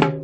you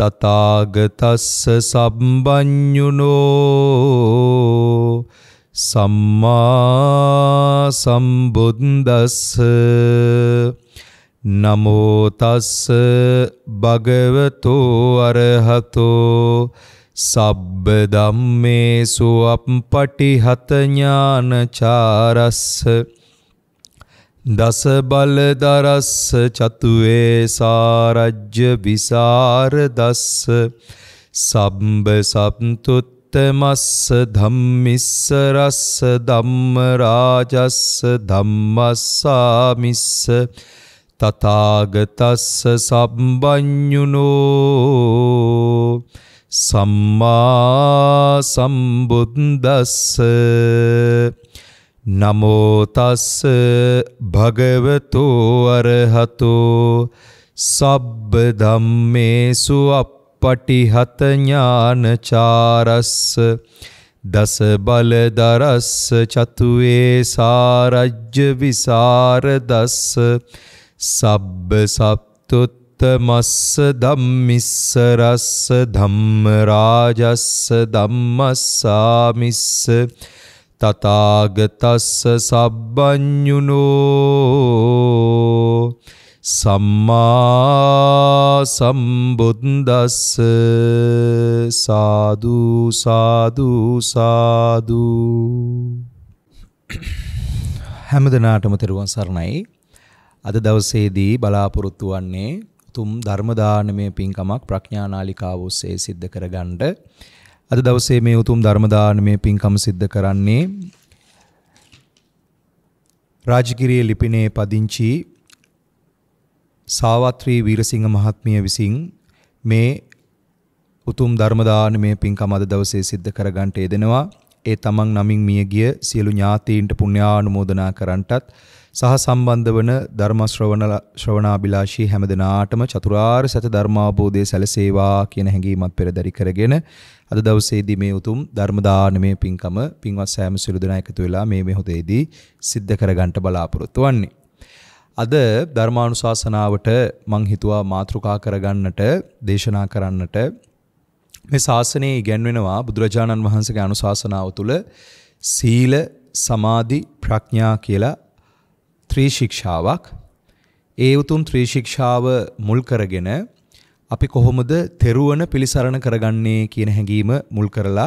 තතාගතස්ස සම්බඥුනෝ සම්මා සම්බුද්දස්ස නමෝතස්ස භගවතෝ අරහතෝ සබ්බ දම්මේසු අප පටිහතඥානචාරස්ස දස බල දරස්ස චතුවේ සාරජ්‍ය විසර දස්ස සම්බ සම්තුත්ත මස්ස ධම්මිස්ස රස්ස ධම්ම රාජස්ස ධම්මස්සාමිස්ස තථාගතස්ස සම්බඤ්ඤුනෝ සම්මා සම්බුද්දස්ස නමෝතස්ස භගවතෝ අරහතෝ සබ්බ ධම්මේසු අප්පටිහත ඥානචාරස්ස දස බල දරස්ස චතුවේ සාරජ්‍ය විසරදස්ස සබ්බ සප්තුත්තමස්ස ධම්මිස්ස රස්ස ධම්ම රාජස්ස ධම්මස්සාමිස්ස තථාගතස්ස සබ්බඤුනෝ සම්මා සම්බුද්දස්ස සාදු සාදු සාදු හැමදෙනාටම තෙරුවන් සරණයි අද දවසේදී බලාපොරොත්තු වන්නේ තුම් ධර්මදානමය පින්කමක් ප්‍රඥානාලිකාව ඔස්සේ සිද්ධ කරගන්න අද දවසේ මේ උතුම් ධර්ම දානමේ පින්කම සිද්ධ කරන්නේ රාජගිරිය ලිපිනේ පදිංචි සාවත්‍රී වීරසිංහ මහත්මිය විසින් මේ උතුම් ධර්ම දානමේ පින්කම අද දවසේ සිද්ධ කරගන්නට යෙදෙනවා. ඒ තමන් නමින් මියගිය සියලු ඥාතීන්ට පුණ්‍යානුමෝදනා කරන්ටත් සහ සම්බන්ධ වන ධර්ම ශ්‍රවණ ශ්‍රවණාභිලාෂී හැමදෙනාටම චතුරාර්ය සත්‍ය ධර්මාබෝධය සැලසේවා කියන හැඟීමත් පෙරදරි කරගෙන අද දවසේදී මේ උතුම් ධර්ම දානමය පින්කම පින්වත් සෑම සිළු දෙනා එකතු වෙලා මේ මෙහොතේදී සිද්ධ කරගන්න බලාපොරොත්තු වෙන්නේ. අද ධර්මානුශාසනාවට මං හිතුවා මාතෘකා කරගන්නට දේශනා කරන්නට මේ ශාසනයේ ඉගැන්වෙනවා බුදුරජාණන් වහන්සේගේ අනුශාසනාව තුළ සීල සමාධි ප්‍රඥා කියලා ත්‍රීශික්ෂාවක් ඒ උතුම් ත්‍රීශික්ෂාව මුල් කරගෙන අපි කොහොමද තෙරුවන පිළිසරණ කරගන්නේ කියන හැඟීම මුල් කරලා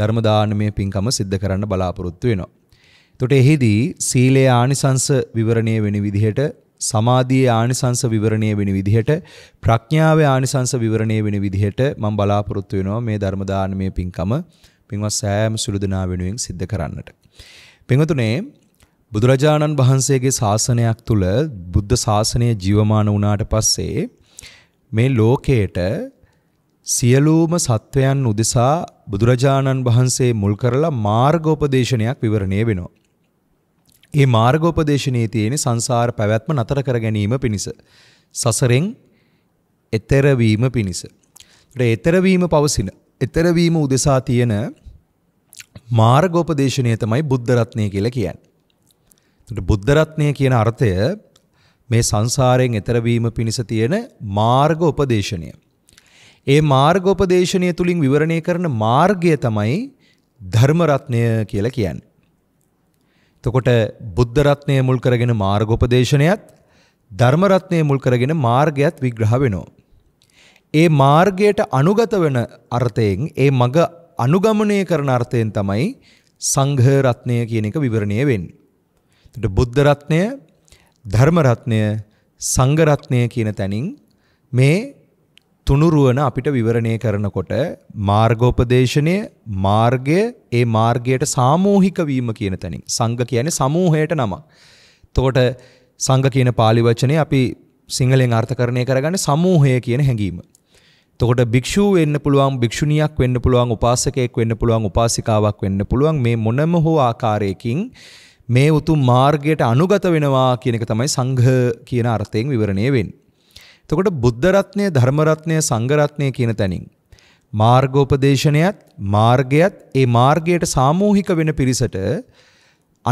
ධර්ම දානමය පින්කම සිද්ධ කරන්න බලාපොරොත්තු වෙනවා. එතකොට එෙහිදී සීලේ ආනිසංස විවරණය වෙන විදිහට සමාධියේ ආනිසංස විවරණය වෙන විදිහට ප්‍රඥාවේ ආනිසංස විවරණය වෙන විදිහට මම බලාපොරොත්තු වෙනවා මේ ධර්ම දානමය පින්කම පින්වත් සෑම සුළු දෙනා වෙනුවෙන් සිද්ධ කරන්නට. පින්වතුනේ බුදුරජාණන් වහන්සේගේ ශාසනයක් තුල බුද්ධ ශාසනය ජීවමාන වුණාට පස්සේ මේ ලෝකේට සියලුම සත්වයන් උදෙසා බුදුරජාණන් වහන්සේ මුල් කරලා මාර්ගෝපදේශනයක් විවරණය වෙනවා. ඒ මාර්ගෝපදේශනයේ තියෙන සංසාර පැවැත්ම නතර කර ගැනීම පිණිස සසරෙන් එතර වීම පිණිස. ඒතර එතර වීම පවසින එතර වීම උදෙසා තියෙන මාර්ගෝපදේශනය තමයි බුද්ධ රත්නය කියලා කියන්නේ. එතකොට බුද්ධ රත්නය කියන අර්ථය මේ සංසාරයෙන් එතර වීම පිණිස තියෙන මාර්ග උපදේශනය. ඒ මාර්ග උපදේශනය තුලින් විවරණය කරන මාර්ගය තමයි ධර්ම රත්නය කියලා කියන්නේ. එතකොට බුද්ධ රත්නය මුල් කරගෙන මාර්ග උපදේශනයත් ධර්ම රත්නය මුල් කරගෙන මාර්ගයත් විග්‍රහ වෙනවා. ඒ මාර්ගයට අනුගත වෙන අර්ථයෙන් ඒ මඟ අනුගමනය කරන අර්ථයෙන් තමයි සංඝ රත්නය කියන එක විවරණය වෙන්නේ. එතකොට බුද්ධ රත්නය, ධර්ම රත්නය, සංඝ රත්නය කියන තැනින් මේ තුනුරුවන අපිට විවරණය කරනකොට මාර්ගෝපදේශනය මාර්ගය ඒ මාර්ගයට සාමූහික වීම කියන තැනින් සංඝ කියන්නේ සමූහයට නමක්. එතකොට සංඝ කියන පාලි වචනේ අපි සිංහලෙන් අර්ථකරණය කරගන්නේ සමූහය කියන හැඟීම. එතකොට භික්ෂුව වෙන්න පුළුවන් භික්ෂුණියක් වෙන්න පුළුවන් උපාසකයෙක් වෙන්න පුළුවන් උපාසිකාවක් වෙන්න පුළුවන් මේ මොනම හෝ ආකාරයකින් මේ උතුම් මාර්ගයට අනුගත වෙනවා කියන එක තමයි සංඝ කියන අර්ථයෙන් විවරණය වෙන්නේ. එතකොට බුද්ධ රත්නය, ධර්ම රත්නය, සංඝ රත්නය කියන තැනින් මාර්ගෝපදේශනයත් මාර්ගයත් ඒ මාර්ගයට සාමූහික වෙන පිරිසට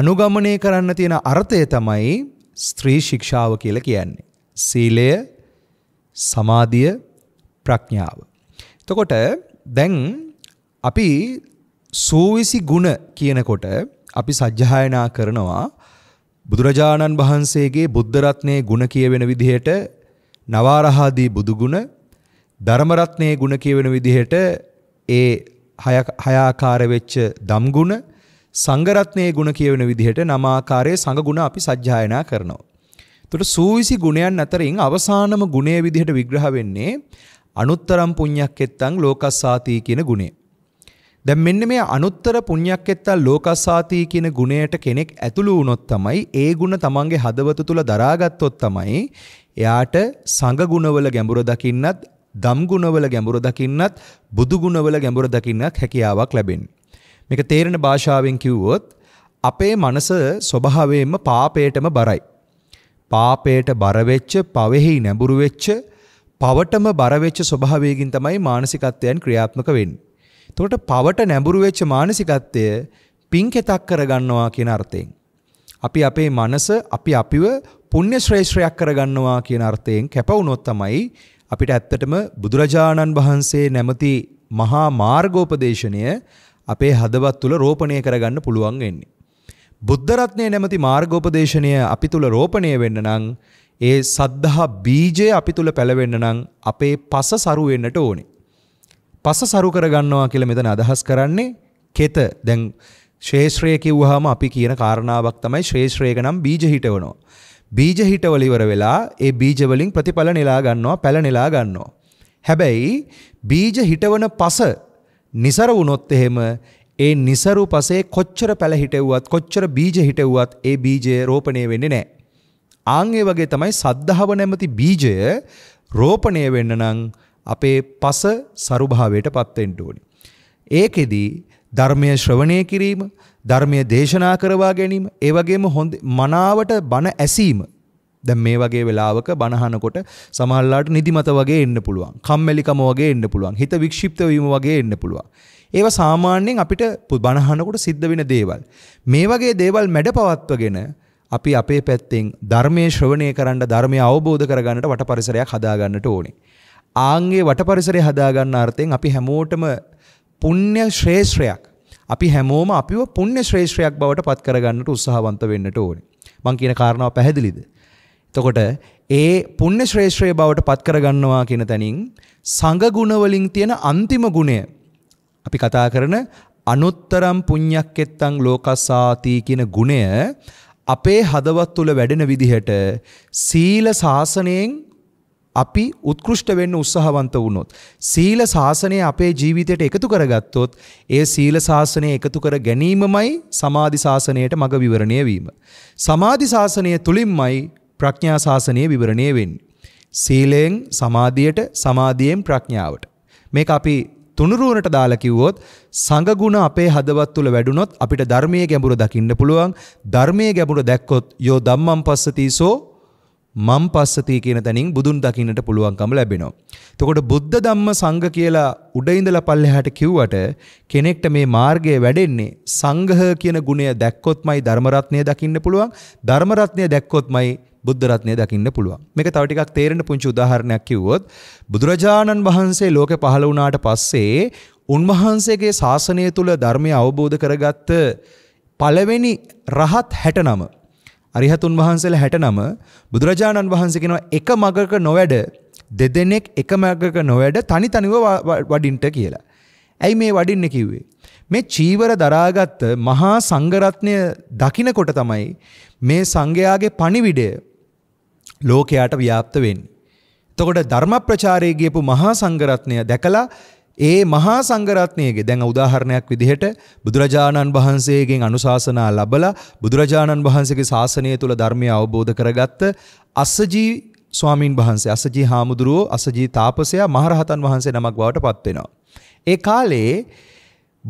අනුගමනය කරන්න තියෙන අර්ථය තමයි ස්ත්‍රී ශික්ෂාව කියලා කියන්නේ. සීලය, සමාධිය, ප්‍රඥාව. එතකොට දැන් අපි සූවිසි ගුණ කියනකොට අපි සජ්ජායනා කරනවා බුදුරජාණන් වහන්සේගේ බුද්ධ රත්නයේ ಗುಣ කියවෙන විදිහට නවාරහාදී බුදුගුණ ධර්ම රත්නයේ ಗುಣ කියවෙන විදිහට ඒ හය ආකාර වෙච්ච දම් ගුණ සංඝ රත්නයේ ಗುಣ කියවෙන විදිහට නම ආකාරයේ සංඝ ගුණ අපි සජ්ජායනා කරනවා. එතකොට සූවිසි ගුණයන් අතරින් අවසානම ගුණයේ විදිහට විග්‍රහ වෙන්නේ අනුත්තරම් පුඤ්ඤක්කෙත්තං ලෝකස්සාති කියන ගුණය. දැන් මෙන්න මේ අනුත්තර පුණ්‍යක්කෙත්තා ලෝකසාති කියන ගුණයට කෙනෙක් ඇතුළු වුණොත් තමයි ඒ ගුණ තමන්ගේ හදවත තුල දරාගත්තොත් තමයි එයාට සංඝ ගුණවල ගැඹුර දකින්නත් දම් ගුණවල ගැඹුර දකින්නත් බුදු ගුණවල ගැඹුර දකින්නක් හැකියාවක් ලැබෙන්නේ. මේක තේරෙන භාෂාවෙන් කිව්වොත් අපේ මනස ස්වභාවයෙන්ම පාපයටම බරයි. පාපයට බර වෙච්ච, පවෙහි නැඹුරු වෙච්ච, පවටම බර වෙච්ච ස්වභාවයකින් තමයි මානසිකත්වයන් ක්‍රියාත්මක වෙන්නේ. එතකොට පවට නැඹුරු වෙච්ච මානසිකත්වය පින්කෙතක් කරගන්නවා කියන අර්ථයෙන්. අපි අපේ මනස අපි අපිව පුණ්‍ය ශ්‍රේෂ්ඨයක් කරගන්නවා කියන අර්ථයෙන් කැප වුණොත් තමයි අපිට ඇත්තටම බුදුරජාණන් වහන්සේ නැමති මහා මාර්ගෝපදේශනය අපේ හදවත් තුළ රෝපණය කරගන්න පුළුවන් වෙන්නේ. බුද්ධ රත්නය නැමැති මාර්ගෝපදේශනය අපි තුළ රෝපණය වෙන්න නම් ඒ සද්ධා බීජය අපි තුළ පැලවෙන්න නම් අපේ පස සරු වෙන්නට ඕනේ. පස සරු කරගන්නවා කියලා මෙතන අදහස් කරන්නේ කෙත දැන් ශේෂ්‍රය කිව්වහම අපි කියන කාරණාවක් තමයි ශේෂ්‍රයක නම් බීජ හිටවනවා. බීජ හිටවල ඉවර වෙලා ඒ බීජ වලින් ප්‍රතිඵල නෙලා ගන්නවා, පැල නෙලා ගන්නවා. හැබැයි බීජ හිටවන පස નિසර වුණොත් එහෙම ඒ નિසරු පසේ කොච්චර පැල හිටෙව්වත් කොච්චර බීජ හිටෙව්වත් ඒ බීජය රෝපණය වෙන්නේ නැහැ. ආන් වගේ තමයි සද්ධාව නැමැති බීජය රෝපණය වෙන්න නම් අපේ පස සරුභාවයට පත්වෙන්න ඕනි. ඒකෙදී ධර්මය ශ්‍රවණය කිරීම, ධර්මය දේශනා කරවා ගැනීම, ඒ වගේම හොඳ මනාවට බණ ඇසීම. දැන් මේ වගේ වෙලාවක බණහනකොට සමහරලාට නිදිමත වගේ එන්න පුළුවන්. කම්මැලිකම වගේ එන්න පුළුවන්. හිත වික්ෂිප්ත වීම වගේ එන්න පුළුවන්. ඒවා සාමාන්‍යයෙන් අපිට බණහනකොට සිද්ධ වෙන දේවල්. මේ වගේ දේවල් මැඩපවත්වගෙන අපි අපේ පැත්තෙන් ධර්මයේ ශ්‍රවණය කරන්න ධර්මය අවබෝධ කරගන්නට වට පරිසරයක් හදාගන්නට ඕනේ. ආංගේ වටපරිසරය හදාගන්න අර්ථයෙන් අපි හැමෝටම පුණ්‍ය ශ්‍රේෂ්ත්‍රයක් අපි හැමෝම අපිව පුණ්‍ය ශ්‍රේෂ්ත්‍රයක් බවට පත් කරගන්නට උත්සාහවන්ත වෙන්නට ඕනේ. මං කියන කාරණාව පැහැදිලිද? එතකොට ඒ පුණ්‍ය ශ්‍රේෂ්ත්‍රය බවට පත් කරගන්නවා කියන තැනින් සංඝ ගුණවලින් තියෙන අන්තිම ගුණය අපි කතා කරන අනුත්තරම් පුඤ්ඤක්කෙත්තං ලෝකසාති කියන ගුණය අපේ හදවත් තුල වැඩෙන විදිහට සීල ශාසනයෙන් අපි උත්කෘෂ්ට වෙන්න උත්සාහවන්ත වුණොත් සීල ශාසනය අපේ ජීවිතයට එකතු කරගත්තොත් ඒ සීල ශාසනය එකතු කර ගැනීමමයි සමාධි ශාසනයට මඟ විවරණය වීම. සමාධි ශාසනය තුලින්මයි ප්‍රඥා ශාසනය විවරණය වෙන්නේ. සීලයෙන් සමාධියට සමාධියෙන් ප්‍රඥාවට. මේක අපි තුනුරුවනට දාලා කිව්වොත් සංගුණ අපේ හදවත් තුළ වැඩුණොත් අපිට ධර්මයේ ගැඹුර දකින්න පුළුවන් ධර්මයේ ගැඹුර දැක්කොත් යෝ ධම්මං පස්සතිසෝ මම් පස්සති කියන තැනින් බුදුන් දකින්නට පුළුවන්කම ලැබෙනවා. එතකොට බුද්ධ ධම්ම සංඝ කියලා උඩ ඉඳලා පල්ලෙහාට කිව්වට කෙනෙක්ට මේ මාර්ගය වැඩෙන්නේ සංඝහ කියන ගුණය දැක්කොත්මයි ධර්ම රත්නය දකින්න පුළුවන්. ධර්ම රත්නය දැක්කොත්මයි බුද්ධ රත්නය දකින්න පුළුවන්. මේක තව ටිකක් තේරෙන පුංචි උදාහරණයක් කිව්වොත් බුදුරජාණන් වහන්සේ ලෝකෙ පහළ වුණාට පස්සේ උන්වහන්සේගේ ශාසනය තුල ධර්මය අවබෝධ කරගත්ත පළවෙනි රහත් 69 අරිහතුන් වහන්සේලා 69 බුදුරජාණන් වහන්සේ කියනවා එක මගක නොවැඩ දෙදෙනෙක් එක මගක නොවැඩ තනි තනිව වඩින්ට කියලා. ඇයි මේ වඩින්න කිව්වේ? මේ චීවර දරාගත් මහා සංඝරත්නය දකිනකොට තමයි මේ සංඝයාගේ පණිවිඩය ලෝකයට ව්‍යාප්ත වෙන්නේ. එතකොට ධර්ම ප්‍රචාරයේ ගියපු මහා සංඝරත්නය දැකලා ඒ මහා සංඝරත්නයගේ දැන් උදාහරණයක් විදිහට බුදුරජාණන් වහන්සේගෙන් අනුශාසනා ලැබලා බුදුරජාණන් වහන්සේගේ ශාසනය තුල ධර්මය අවබෝධ කරගත්ත අස්සජී ස්වාමින් වහන්සේ අස්සජී හාමුදුරුවෝ අස්සජී තාපසයා මහරහතන් වහන්සේ නමක් බවට පත් වෙනවා. ඒ කාලේ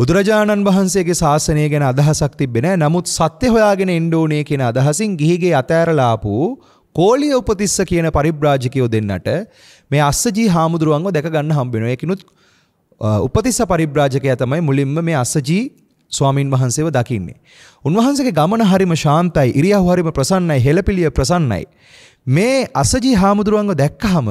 බුදුරජාණන් වහන්සේගේ ශාසනය ගැන අදහසක් තිබ්බේ නැහැ. නමුත් සත්‍ය හොයාගෙන එන්න ඕනේ කියන අදහසින් ගිහිගේ අතෑරලා ආපු කෝලිය උපතිස්ස කියන පරිබ්‍රාජකයෝ දෙන්නට මේ අස්සජී හාමුදුරුවන්ව දැක ගන්න හම්බ වෙනවා. ඒකිනුත් උපතිස්ස පරිබ්‍රාජකයා තමයි මුලින්ම මේ අසජී ස්වාමින් වහන්සේව දකින්නේ. උන්වහන්සේගේ ගමන හරිම ශාන්තයි, ඉරියව් හරිම ප්‍රසන්නයි, හෙළපිළිය ප්‍රසන්නයි. මේ අසජී හාමුදුරුවන්ව දැක්කහම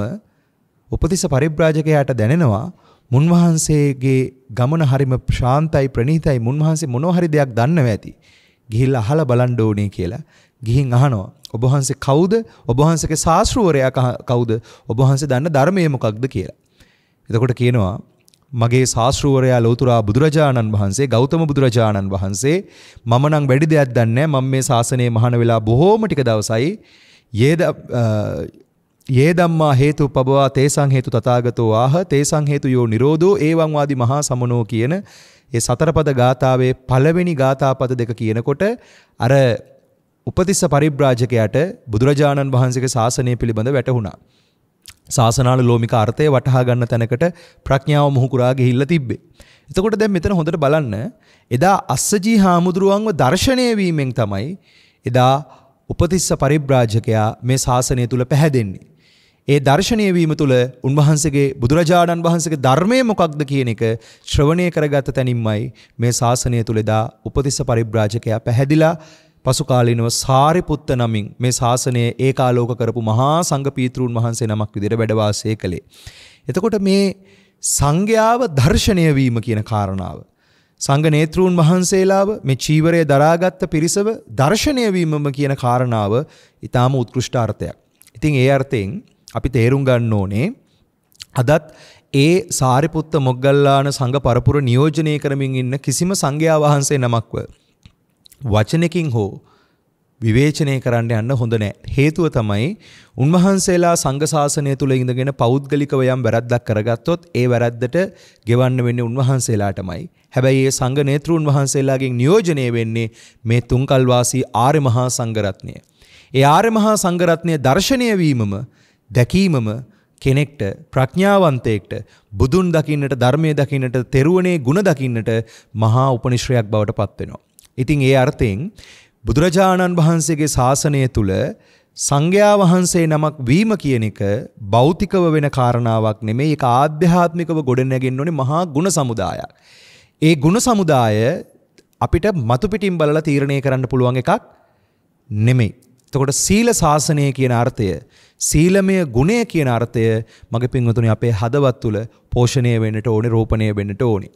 උපතිස්ස පරිබ්‍රාජකයාට දැනෙනවා මුන්වහන්සේගේ ගමන හරිම ශාන්තයි, ප්‍රණීතයි. මුන්වහන්සේ මොනවා හරි දෙයක් දන්නව ඇති. ගිහිල්ලා අහලා බලන්න ඕනේ කියලා ගිහින් අහනවා. ඔබ වහන්සේ කවුද? ඔබ වහන්සේගේ ශාස්ත්‍රවරයා කවුද? ඔබ වහන්සේ දන්න ධර්මය මොකක්ද කියලා. එතකොට කියනවා මගේ ශාස්ත්‍රූවරයා ලෞතුරා බුදුරජාණන් වහන්සේ ගෞතම බුදුරජාණන් වහන්සේ මම නම් වැඩි දෙයක් දන්නේ මම මේ ශාසනයේ මහාන වෙලා බොහෝම ටික දවසයි යේද යේ ධම්මා හේතුපබවා තේසං හේතු තථාගතෝ ආහ තේසං හේතු යෝ නිරෝධෝ ඒවං වාදි මහා සමනෝ කියන ඒ සතරපද ගාථාවේ පළවෙනි ගාථාපද දෙක කියනකොට අර උපතිස්ස පරිබ්‍රාජකයාට බුදුරජාණන් වහන්සේගේ ශාසනය පිළිබඳ වැටහුණා. සාසනාල ලෝමික අර්ථය වටහා ගන්න තැනකට ප්‍රඥාව මුහුකුරා ගිහිල්ලා තිබ්බේ. එතකොට දැන් මෙතන හොඳට බලන්න එදා අස්සජී හාමුදුරුවන්ව දර්ශනය වීමෙන් තමයි එදා උපතිස්ස පරිබ්‍රාජකයා මේ ශාසනය තුල පැහැදෙන්නේ. ඒ දර්ශනය වීම තුල උන්වහන්සේගේ බුදුරජාණන් වහන්සේගේ ධර්මය මොකක්ද කියන එක ශ්‍රවණය කරගත තැනින්මයි මේ ශාසනය තුල එදා උපතිස්ස පරිබ්‍රාජකයා පැහැදිලා පසුකාලීනව සාරිපුත්ත නමින් මේ ශාසනය ඒකාලෝක කරපු මහා සංඝපීතෘන් වහන්සේ නමක් විදිහට වැඩවාසය කළේ. එතකොට මේ සංඝයාව දර්ශනය වීම කියන කාරණාව සංඝ නේත්‍රූන් වහන්සේලාව මේ චීවරය දරාගත්ත පිරිසව දර්ශනය වීමම කියන කාරණාව ඊටාම උත්කෘෂ්ට අර්ථයක්. ඉතින් ඒ අර්ථයෙන් අපි තේරුම් ගන්න ඕනේ අදත් ඒ සාරිපුත්ත මොග්ගල්ලාන සංඝ පරපුර නියෝජනය කරමින් ඉන්න කිසිම සංඝයා වහන්සේ නමක්ව වචනකින් හෝ විවේචනය කරන්න යන්න හොඳ නෑ. හේතුව තමයි උන්වහන්සේලා සංඝ ශාසනය තුල ඉඳගෙන පෞද්ගලිකව යම් වැරද්දක් කරගත්තොත් ඒ වැරද්දට ගෙවන්න වෙන්නේ උන්වහන්සේලාටමයි. හැබැයි ඒ සංඝ නේතෘන් වහන්සේලාගෙන් නියෝජනය වෙන්නේ මේ තුන්කල් වාසී ආර්ය මහා සංඝරත්නය. ඒ ආර්ය මහා සංඝරත්නය දර්ශනය වීමම දැකීමම කෙනෙක්ට ප්‍රඥාවන්තයෙක්ට බුදුන් දකින්නට ධර්මයේ දකින්නට තෙරුවනේ ಗುಣ දකින්නට මහා උපනිශ්‍රයක් බවට පත් වෙනවා. ඉතින් ඒ අර්ථයෙන් බුදුරජාණන් වහන්සේගේ ශාසනය තුල සංඝයා වහන්සේ නමක් වීම කියන එක භෞතිකව වෙන කාරණාවක් නෙමෙයි ඒක ආධ්‍යාත්මිකව ගොඩනැගෙන්න ඕනේ මහා ගුණ සමුදායක්. ඒ ගුණ සමුදාය අපිට මතු පිටින් බලලා තීරණය කරන්න පුළුවන් එකක් නෙමෙයි. එතකොට සීල ශාසනය කියන අර්ථය සීලමය ගුණය කියන අර්ථය මගේ පින්වතුනි අපේ හදවත් තුළ පෝෂණය වෙන්නට ඕනේ රෝපණය වෙන්නට ඕනේ.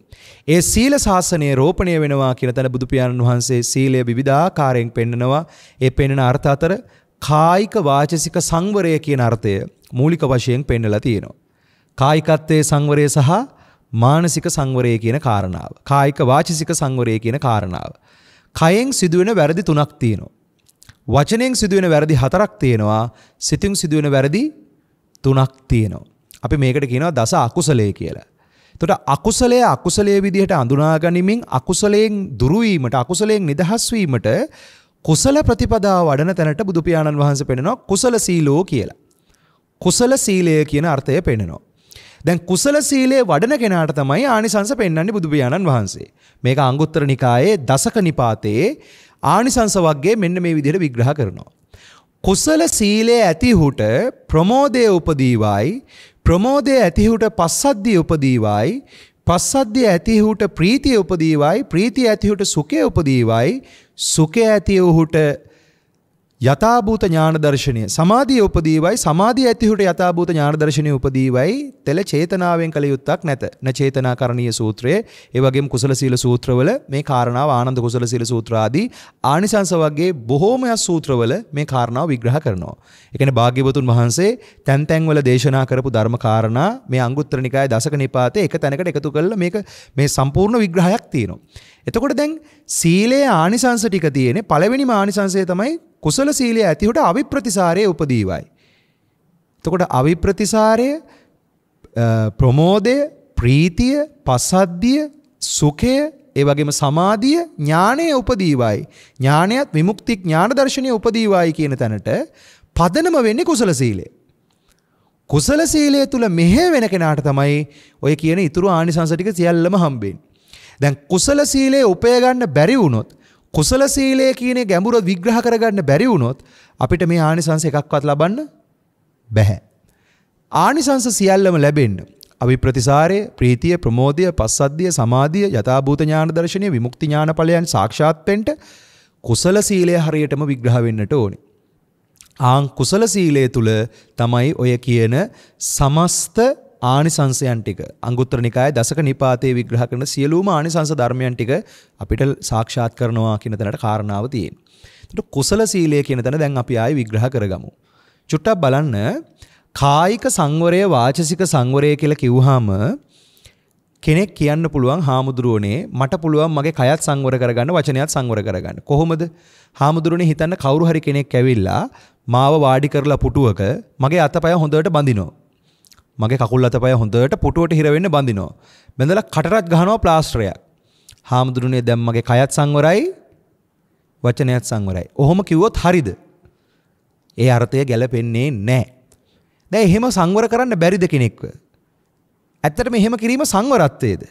ඒ සීල ශාසනය රෝපණය වෙනවා කියන තැන බුදු පියාණන් වහන්සේ සීලය විවිධාකාරයෙන් පෙන්නනවා. ඒ පෙන්නන අර්ථ අතර කායික වාචසික සංවරය කියන අර්ථය මූලික වශයෙන් පෙන්නලා තියෙනවා. කායිකත්වයේ සංවරය සහ මානසික සංවරය කියන කාරණාව. කායික වාචසික සංවරය කියන කාරණාව. කයෙන් සිදුවෙන වැරදි තුනක් තියෙනවා. වචනයෙන් සිදුවෙන වැරදි හතරක් තියෙනවා සිතින් සිදුවෙන වැරදි තුනක් තියෙනවා. අපි මේකට කියනවා දස අකුසලය කියලා. එතකොට අකුසලය අකුසලයේ විදිහට අඳුනා ගනිමින් අකුසලයෙන් දුරු වීමට අකුසලයෙන් නිදහස් වීමට කුසල ප්‍රතිපදාව වඩන තැනට බුදු පියාණන් වහන්සේ පෙන්නනවා කුසල සීලෝ කියලා. කුසල සීලය කියන අර්ථය පෙන්නනවා. දැන් කුසල සීලයේ වඩන කෙනාට තමයි ආනිසංස පෙන්වන්නේ බුදු පියාණන් වහන්සේ. මේක අංගුත්තර නිකායේ දසක නිපාතයේ ආනිසංස වර්ගයේ මෙන්න මේ විදිහට විග්‍රහ කරනවා. කුසල සීලය ඇතිහුට ප්‍රමෝදය උපදීවයි ප්‍රමෝදය ඇතිහුට පස්සද්ධිය උපදීවයි පස්සද්ධිය ඇතිහුට ප්‍රීතිය උපදීවයි ප්‍රීතිය ඇතිහුට සුඛය උපදීවයි සුඛය ඇතිහුට යථාභූත ඥාන දර්ශනය සමාධිය උපදීවයි සමාධිය ඇතිහුට යථාභූත ඥාන දර්ශනය උපදීවයි තෙල චේතනාවෙන් කළ යුත්තක් නැත න චේතනාකරණීය සූත්‍රයේ ඒ වගේම කුසල සීල සූත්‍රවල මේ කාරණාව ආනන්ද කුසල සීල සූත්‍රාදී ආනිසංස වගේ බොහෝමයක් සූත්‍රවල මේ කාරණාව විග්‍රහ කරනවා. ඒ කියන්නේ භාග්‍යවතුන් වහන්සේ තැන් තැන්වල දේශනා කරපු ධර්ම කාරණා මේ අංගුත්තර නිකායේ දසක නිපාතේ එක තැනකට එකතු කරලා මේක මේ සම්පූර්ණ විග්‍රහයක් තියෙනවා. එතකොට දැන් සීලේ ආනිසංස ටික තියෙන්නේ පළවෙනිම ආනිසංසය තමයි කුසල සීලය ඇතිවට අවිප්‍රතිසාරයේ උපදීවයි. එතකොට අවිප්‍රතිසාරය ප්‍රමෝදය ප්‍රීතිය පසද්ධිය සුඛය ඒ වගේම සමාධිය ඥානය උපදීවයි. ඥානයත් විමුක්ති ඥාන දර්ශනය උපදීවයි කියන තැනට පදනම වෙන්නේ කුසල සීලය. කුසල සීලය තුල මෙහෙ වෙන කෙනාට තමයි ඔය කියන ඊතුරු ආනිසංස ටික සියල්ලම හම්බෙන්නේ. දැන් කුසල සීලය උපය ගන්න බැරි වුණොත් කුසල සීලය කියන ගැඹුර විග්‍රහ කරගන්න බැරි වුණොත් අපිට මේ ආනිසංස එකක්වත් ලබන්න බැහැ. ආනිසංස සියල්ලම ලැබෙන්න අවිප්‍රතිසාරය, ප්‍රීතිය, ප්‍රමෝදය, පස්සද්ධිය, සමාධිය, යථාභූත ඥාන දර්ශනය, විමුක්ති ඥාන ඵලයන් සාක්ෂාත් වෙන්න කුසල සීලය හරියටම විග්‍රහ වෙන්නට ඕනේ. ආං කුසල සීලය තුල තමයි ඔය කියන සමස්ත ආනිසංසයන් ටික අංගුත්තර නිකාය දසක නිපාතයේ විග්‍රහ කරන සියලුම ආනිසංස ධර්මයන් ටික අපිට සාක්ෂාත් කරනවා කියන තැනට කාරණාව තියෙන. එතකොට කුසල සීලය කියන තැන දැන් අපි ආයේ විග්‍රහ කරගමු. චුට්ටක් බලන්න කායික සංවරය වාචසික සංවරය කියලා කිව්වහම කෙනෙක් කියන්න පුළුවන් හාමුදුරුවනේ මට පුළුවන් මගේ කයත් සංවර කරගන්න වචනයත් සංවර කරගන්න. කොහොමද? හාමුදුරුවනේ හිතන්න කවුරු හරි කෙනෙක් ඇවිල්ලා මාව වාඩි කරලා පුටුවක මගේ අතපය හොඳට බඳිනවා. මගේ කකුල් අතපය හොඳට පුටුවට හිරවෙන්න බඳිනවා. බැඳලා කටරත් ගහනවා ප්ලාස්ටරයක්. හාමුදුරනේ දැන් මගේ කයත් සංවරයි වචනයත් සංවරයි. ඔහොම කිව්වොත් හරිද? ඒ අර්ථය ගැලපෙන්නේ නැහැ. දැන් එහෙම සංවර කරන්න බැරිද කෙනෙක්ව? ඇත්තටම එහෙම කිරීම සංවරත්වයේද?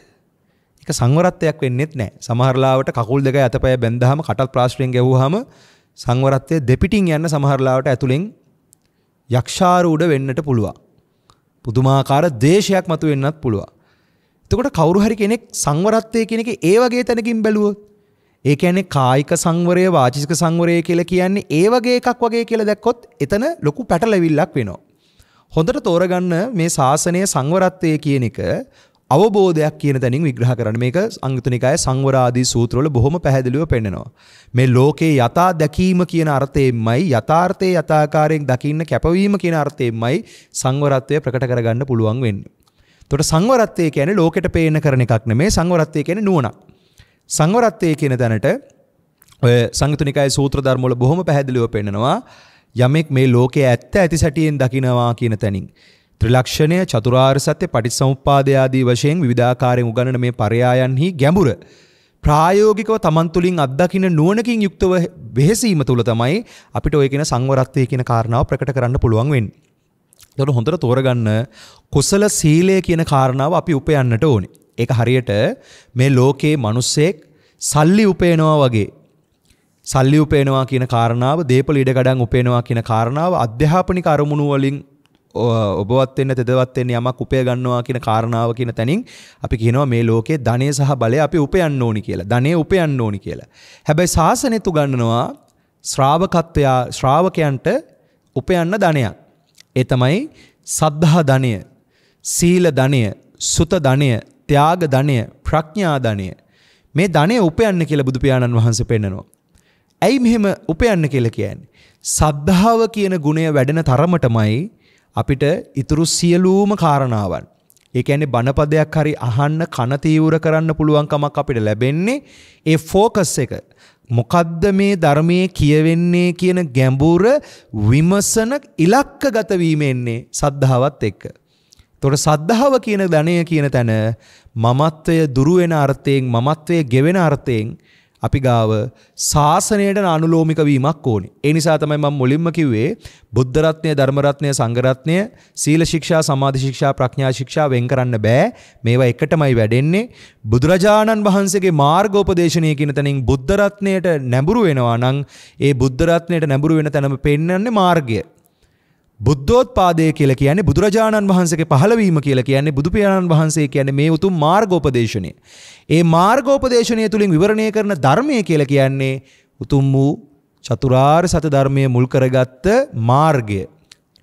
ඒක සංවරත්වයක් වෙන්නේත් නැහැ. සමහරලාවට කකුල් දෙකයි අතපය බැඳදාම කටත් ප්ලාස්ටරෙන් ගැව්වහම සංවරත්වය දෙපිටින් යන්න සමහරලාවට ඇතුලෙන් යක්ෂාරූඪ වෙන්නට පුළුවන්. පුදුමාකාර දේශයක් මතු වෙන්නත් පුළුවන්. එතකොට කවුරු හරි කෙනෙක් සංවරත්වය කියන එක ඒ වගේ තැනකින් බැලුවොත් ඒ කියන්නේ කායික සංවරය වාචික සංවරය කියලා කියන්නේ ඒ වගේ එකක් වගේ කියලා දැක්කොත් එතන ලොකු පැටලවිල්ලක් වෙනවා. හොඳට තෝරගන්න මේ ශාසනය සංවරත්වය කියන එක අවබෝධයක් කියන තැනින් විග්‍රහ කරන මේක අංගතුනිකය සංවරාදී සූත්‍රවල බොහොම පැහැදිලිව පෙන්නනවා. මේ ලෝකේ යථා දැකීම කියන අර්ථයෙන්මයි යථාර්ථයේ යථාකාරයෙන් දකින්න කැපවීම කියන අර්ථයෙන්මයි සංවරත්වය ප්‍රකට කරගන්න පුළුවන් වෙන්නේ. එතකොට සංවරත්වය කියන්නේ ලෝකෙට පේන කරන එකක් නෙමේ සංවරත්වය කියන්නේ නුවණක්. සංවරත්වය කියන තැනට ඔය සංගතුනිකය සූත්‍ර ධර්ම වල බොහොම පැහැදිලිව පෙන්නනවා යමෙක් මේ ලෝකයේ ඇත්ත ඇති සැටියෙන් දකිනවා කියන තැනින් ත්‍රිලක්ෂණය චතුරාර් සත්‍ය පටිසම්පාදය ආදී වශයෙන් විවිධාකාරයෙන් උගන්නන මේ පරයායන්හි ගැඹුර ප්‍රායෝගිකව තමන් තුළින් අත්දකින්න නුවණකින් යුක්තව වෙහෙසීම තුළ තමයි අපිට ඔය කියන සංවරත්වය කියන කාරණාව ප්‍රකට කරන්න පුළුවන් වෙන්නේ. එතකොට හොඳට තෝරගන්න කුසල සීලය කියන කාරණාව අපි උපයන්නට ඕනේ. ඒක හරියට මේ ලෝකේ මිනිස්සෙක් සල්ලි උපයනවා වගේ සල්ලි උපයනවා කියන කාරණාව, දීපල ඉඩ ගඩන් උපයනවා කියන කාරණාව අධ්‍යාපනික අරමුණු වලින් ඔබවත් වෙන්න තෙදවත් වෙන්න යමක් උපය ගන්නවා කියන කාරණාව කියන තැනින් අපි කියනවා මේ ලෝකේ ධනය සහ බලය අපි උපයන්න ඕනි කියලා. ධනය උපයන්න ඕනි කියලා. හැබැයි සාසනෙත් උගන්වනවා ශ්‍රාවකත්වයා ශ්‍රාවකයන්ට උපයන්න ධනයක්. ඒ තමයි සද්ධා ධනය, සීල ධනය, සුත ධනය, ත්‍යාග ධනය, ප්‍රඥා ධනය. මේ ධනය උපයන්න කියලා බුදු පියාණන් වහන්සේ පෙන්නනවා. ඇයි මෙහෙම උපයන්න කියලා කියන්නේ? සද්ධාව කියන ගුණය වැඩෙන තරමටමයි අපිට ඉතුරු සියලූම කාරණාවන් ඒ කියන්නේ බණපදයක් හරි අහන්න කන තීව්‍ර කරන්න පුළුවන් කමක් අපිට ලැබෙන්නේ ඒ ફોකස් එක. මොකද්ද මේ ධර්මයේ කියවෙන්නේ කියන ගැඹුර විමසන ඉලක්කගත වීම එන්නේ සද්ධාවත් එක්ක. එතකොට සද්ධාව කියන ධනය කියන තැන මමත්වය දුරු වෙන අර්ථයෙන් මමත්වය ගෙවෙන අර්ථයෙන් අපි ගාව ශාසනයට අනුලෝමික වීමක් ඕනේ. ඒ නිසා තමයි මම මුලින්ම කිව්වේ බුද්ධ රත්නය, ධර්ම රත්නය, සංඝ රත්නය, සීල ශික්ෂා, සමාධි ශික්ෂා, ප්‍රඥා ශික්ෂා වෙන් කරන්න බෑ. මේවා එකටමයි වැඩෙන්නේ. බුදුරජාණන් වහන්සේගේ මාර්ගෝපදේශනය කියන තැනින් බුද්ධ රත්නයට නැඹුරු වෙනවා නම් ඒ බුද්ධ රත්නයට නැඹුරු වෙන තැනම පෙන්වන්නේ මාර්ගය. බුද්ධෝත්පාදය කියලා කියන්නේ බුදුරජාණන් වහන්සේගේ පහළවීම කියලා කියන්නේ බුදුපියාණන් වහන්සේ කියන්නේ මේ උතුම් මාර්ගෝපදේශනය. ඒ මාර්ගෝපදේශනය තුලින් විවරණය කරන ධර්මය කියලා කියන්නේ උතුම් වූ චතුරාර්ය සත්‍ය ධර්මයේ මුල් කරගත්ත මාර්ගය.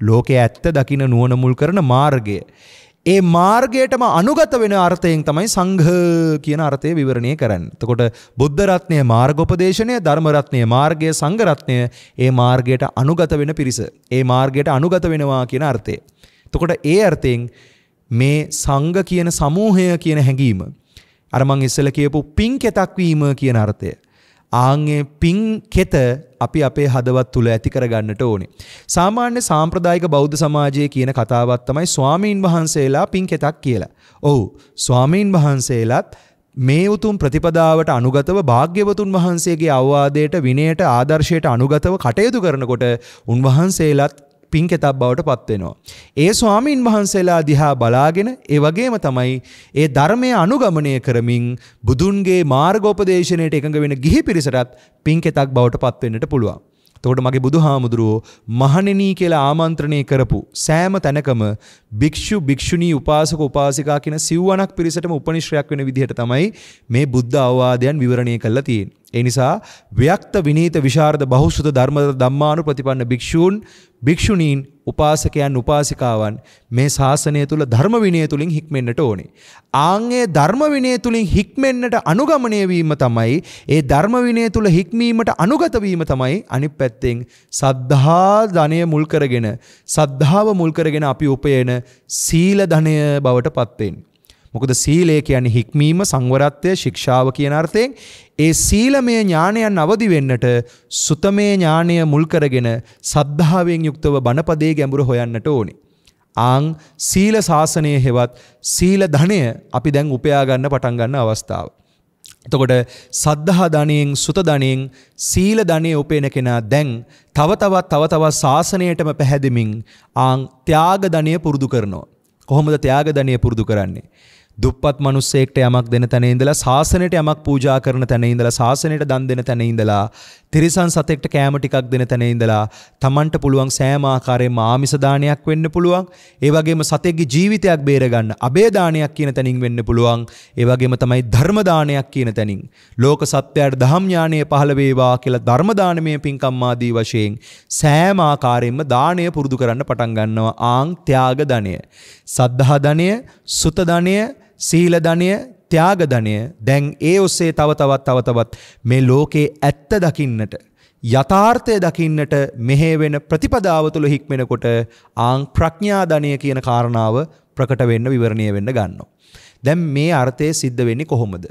ලෝකයේ ඇත්ත දකින්න නුවණ මුල් කරන මාර්ගය. ඒ මාර්ගයටම අනුගත වෙන අර්ථයෙන් තමයි සංඝ කියන අර්ථය විවරණය කරන්නේ. එතකොට බුද්ධ රත්නය මාර්ගෝපදේශනය, ධර්ම රත්නය මාර්ගය, සංඝ රත්නය ඒ මාර්ගයට අනුගත වෙන පිරිස. ඒ මාර්ගයට අනුගත වෙනවා කියන අර්ථය. එතකොට ඒ අර්ථයෙන් මේ සංඝ කියන සමූහය කියන හැඟීම අර මං ඉස්සෙල්ලා කියපු පින්කෙතක් වීම කියන අර්ථය ආන්ගේ පිං කෙත අපි අපේ හදවත් තුළ ඇති කරගන්නට ඕනේ. සාමාන්‍ය සාම්ප්‍රදායික බෞද්ධ සමාජයේ කියන කතාවක් තමයි ස්වාමීන් වහන්සේලා පිං කෙතක් කියලා. ඔව් ස්වාමීන් වහන්සේලාත් මේ උතුම් ප්‍රතිපදාවට අනුගතව භාග්‍යවතුන් වහන්සේගේ අවවාදයට විනයට ආදර්ශයට අනුගතව කටයුතු කරනකොට උන්වහන්සේලාත් පින්කෙතක් බවට පත්වෙනවා. ඒ ස්වාමීන් වහන්සේලා දිහා බලාගෙන ඒ වගේම තමයි ඒ ධර්මය අනුගමනය කරමින් බුදුන්ගේ මාර්ගෝපදේශනයට එකඟ වෙන ගිහි පිරිසටත් පින්කෙතක් බවට පත්වෙන්නට පුළුවන්. තකොට මගේ බුදුහාමුදුරුවෝ මහණෙනී කියලා ආමන්ත්‍රණය කරපු සෑම තැනකම භික්ෂු භික්ෂුණී උපාසක උපාසිකා කියන සිව්වණක් පිරිසටම උපනිශ්‍රයක් වෙන විදිහට තමයි මේ බුද්ධ අවවාදයන් විවරණය කරලා තියෙන්නේ. ඒ නිසා ව්‍යක්ත විනීත විශාරද බහුසුත ධර්ම ධම්මානුපතිපන්න භික්ෂූන් භික්ෂුණීන් උපාසකයන් උපාසිකාවන් මේ ශාසනය තුළ ධර්ම විනය තුලින් හික්මෙන්නට ඕනේ. ආන්ගේ ධර්ම විනය තුලින් හික්මෙන්නට අනුගමනය වීම තමයි ඒ ධර්ම විනය තුල හික්මීමට අනුගත වීම තමයි අනිත් පැත්තෙන් සද්ධා ධනය මුල් කරගෙන සද්ධාව මුල් කරගෙන අපි උපයන සීල ධනය බවට පත් වෙන්නේ. මොකද සීලය කියන්නේ හික්මීම සංවරත්වය ශික්ෂාව කියන අර්ථයෙන් ඒ සීලමය ඥානයන් අවදි වෙන්නට සුතමේ ඥානය මුල් කරගෙන සද්ධාවෙන් යුක්තව බණපදයේ ගැඹුර හොයන්නට ඕනේ. ආං සීල ශාසනය හෙවත් සීල ධනය අපි දැන් උපයා ගන්න පටන් ගන්න අවස්ථාව. එතකොට සද්ධහා ධනයෙන් සුත ධනයෙන් සීල ධනය උපේන කෙනා දැන් තව තවත් තව තවත් ශාසනයටම පැහැදෙමින් ආං ත්‍යාග ධනය පුරුදු කරනවා. කොහොමද ත්‍යාග ධනය පුරුදු කරන්නේ? දුප්පත් මිනිස්සෙක්ට යමක් දෙන තැන ඉඳලා සාසනයට යමක් පූජා කරන තැන ඉඳලා සාසනයට දන් දෙන තැන ඉඳලා තිරිසන් සතෙක්ට කෑම ටිකක් දෙන තැන ඉඳලා Tamanට පුළුවන් සෑම ආකාරයෙන්ම ආමිෂ දානයක් වෙන්න පුළුවන් ඒ වගේම සතෙක්ගේ ජීවිතයක් බේර ගන්න අබේ දානයක් කියන තැනින් වෙන්න පුළුවන් ඒ වගේම තමයි ධර්ම දානයක් කියන තැනින් ලෝක සත්‍යයට දහම් ඥානය පහළ වේවා කියලා ධර්ම දානමය පින්කම් ආදී වශයෙන් සෑම ආකාරයෙන්ම දානය පුරුදු කරන්න පටන් ගන්නවා ආං ත්‍යාග ධනය සද්ධා ධනය සුත ධනය සීල ධනය, ත්‍යාග ධනය දැන් ඒ ඔස්සේ තව තවත් තව තවත් මේ ලෝකේ ඇත්ත දකින්නට යථාර්ථය දකින්නට මෙහෙවෙන ප්‍රතිපදාව තුළ හික්මෙනකොට ආං ප්‍රඥා ධනය කියන කාරණාව ප්‍රකට වෙන්න විවරණය වෙන්න ගන්නවා. දැන් මේ අර්ථය සිද්ධ වෙන්නේ කොහොමද?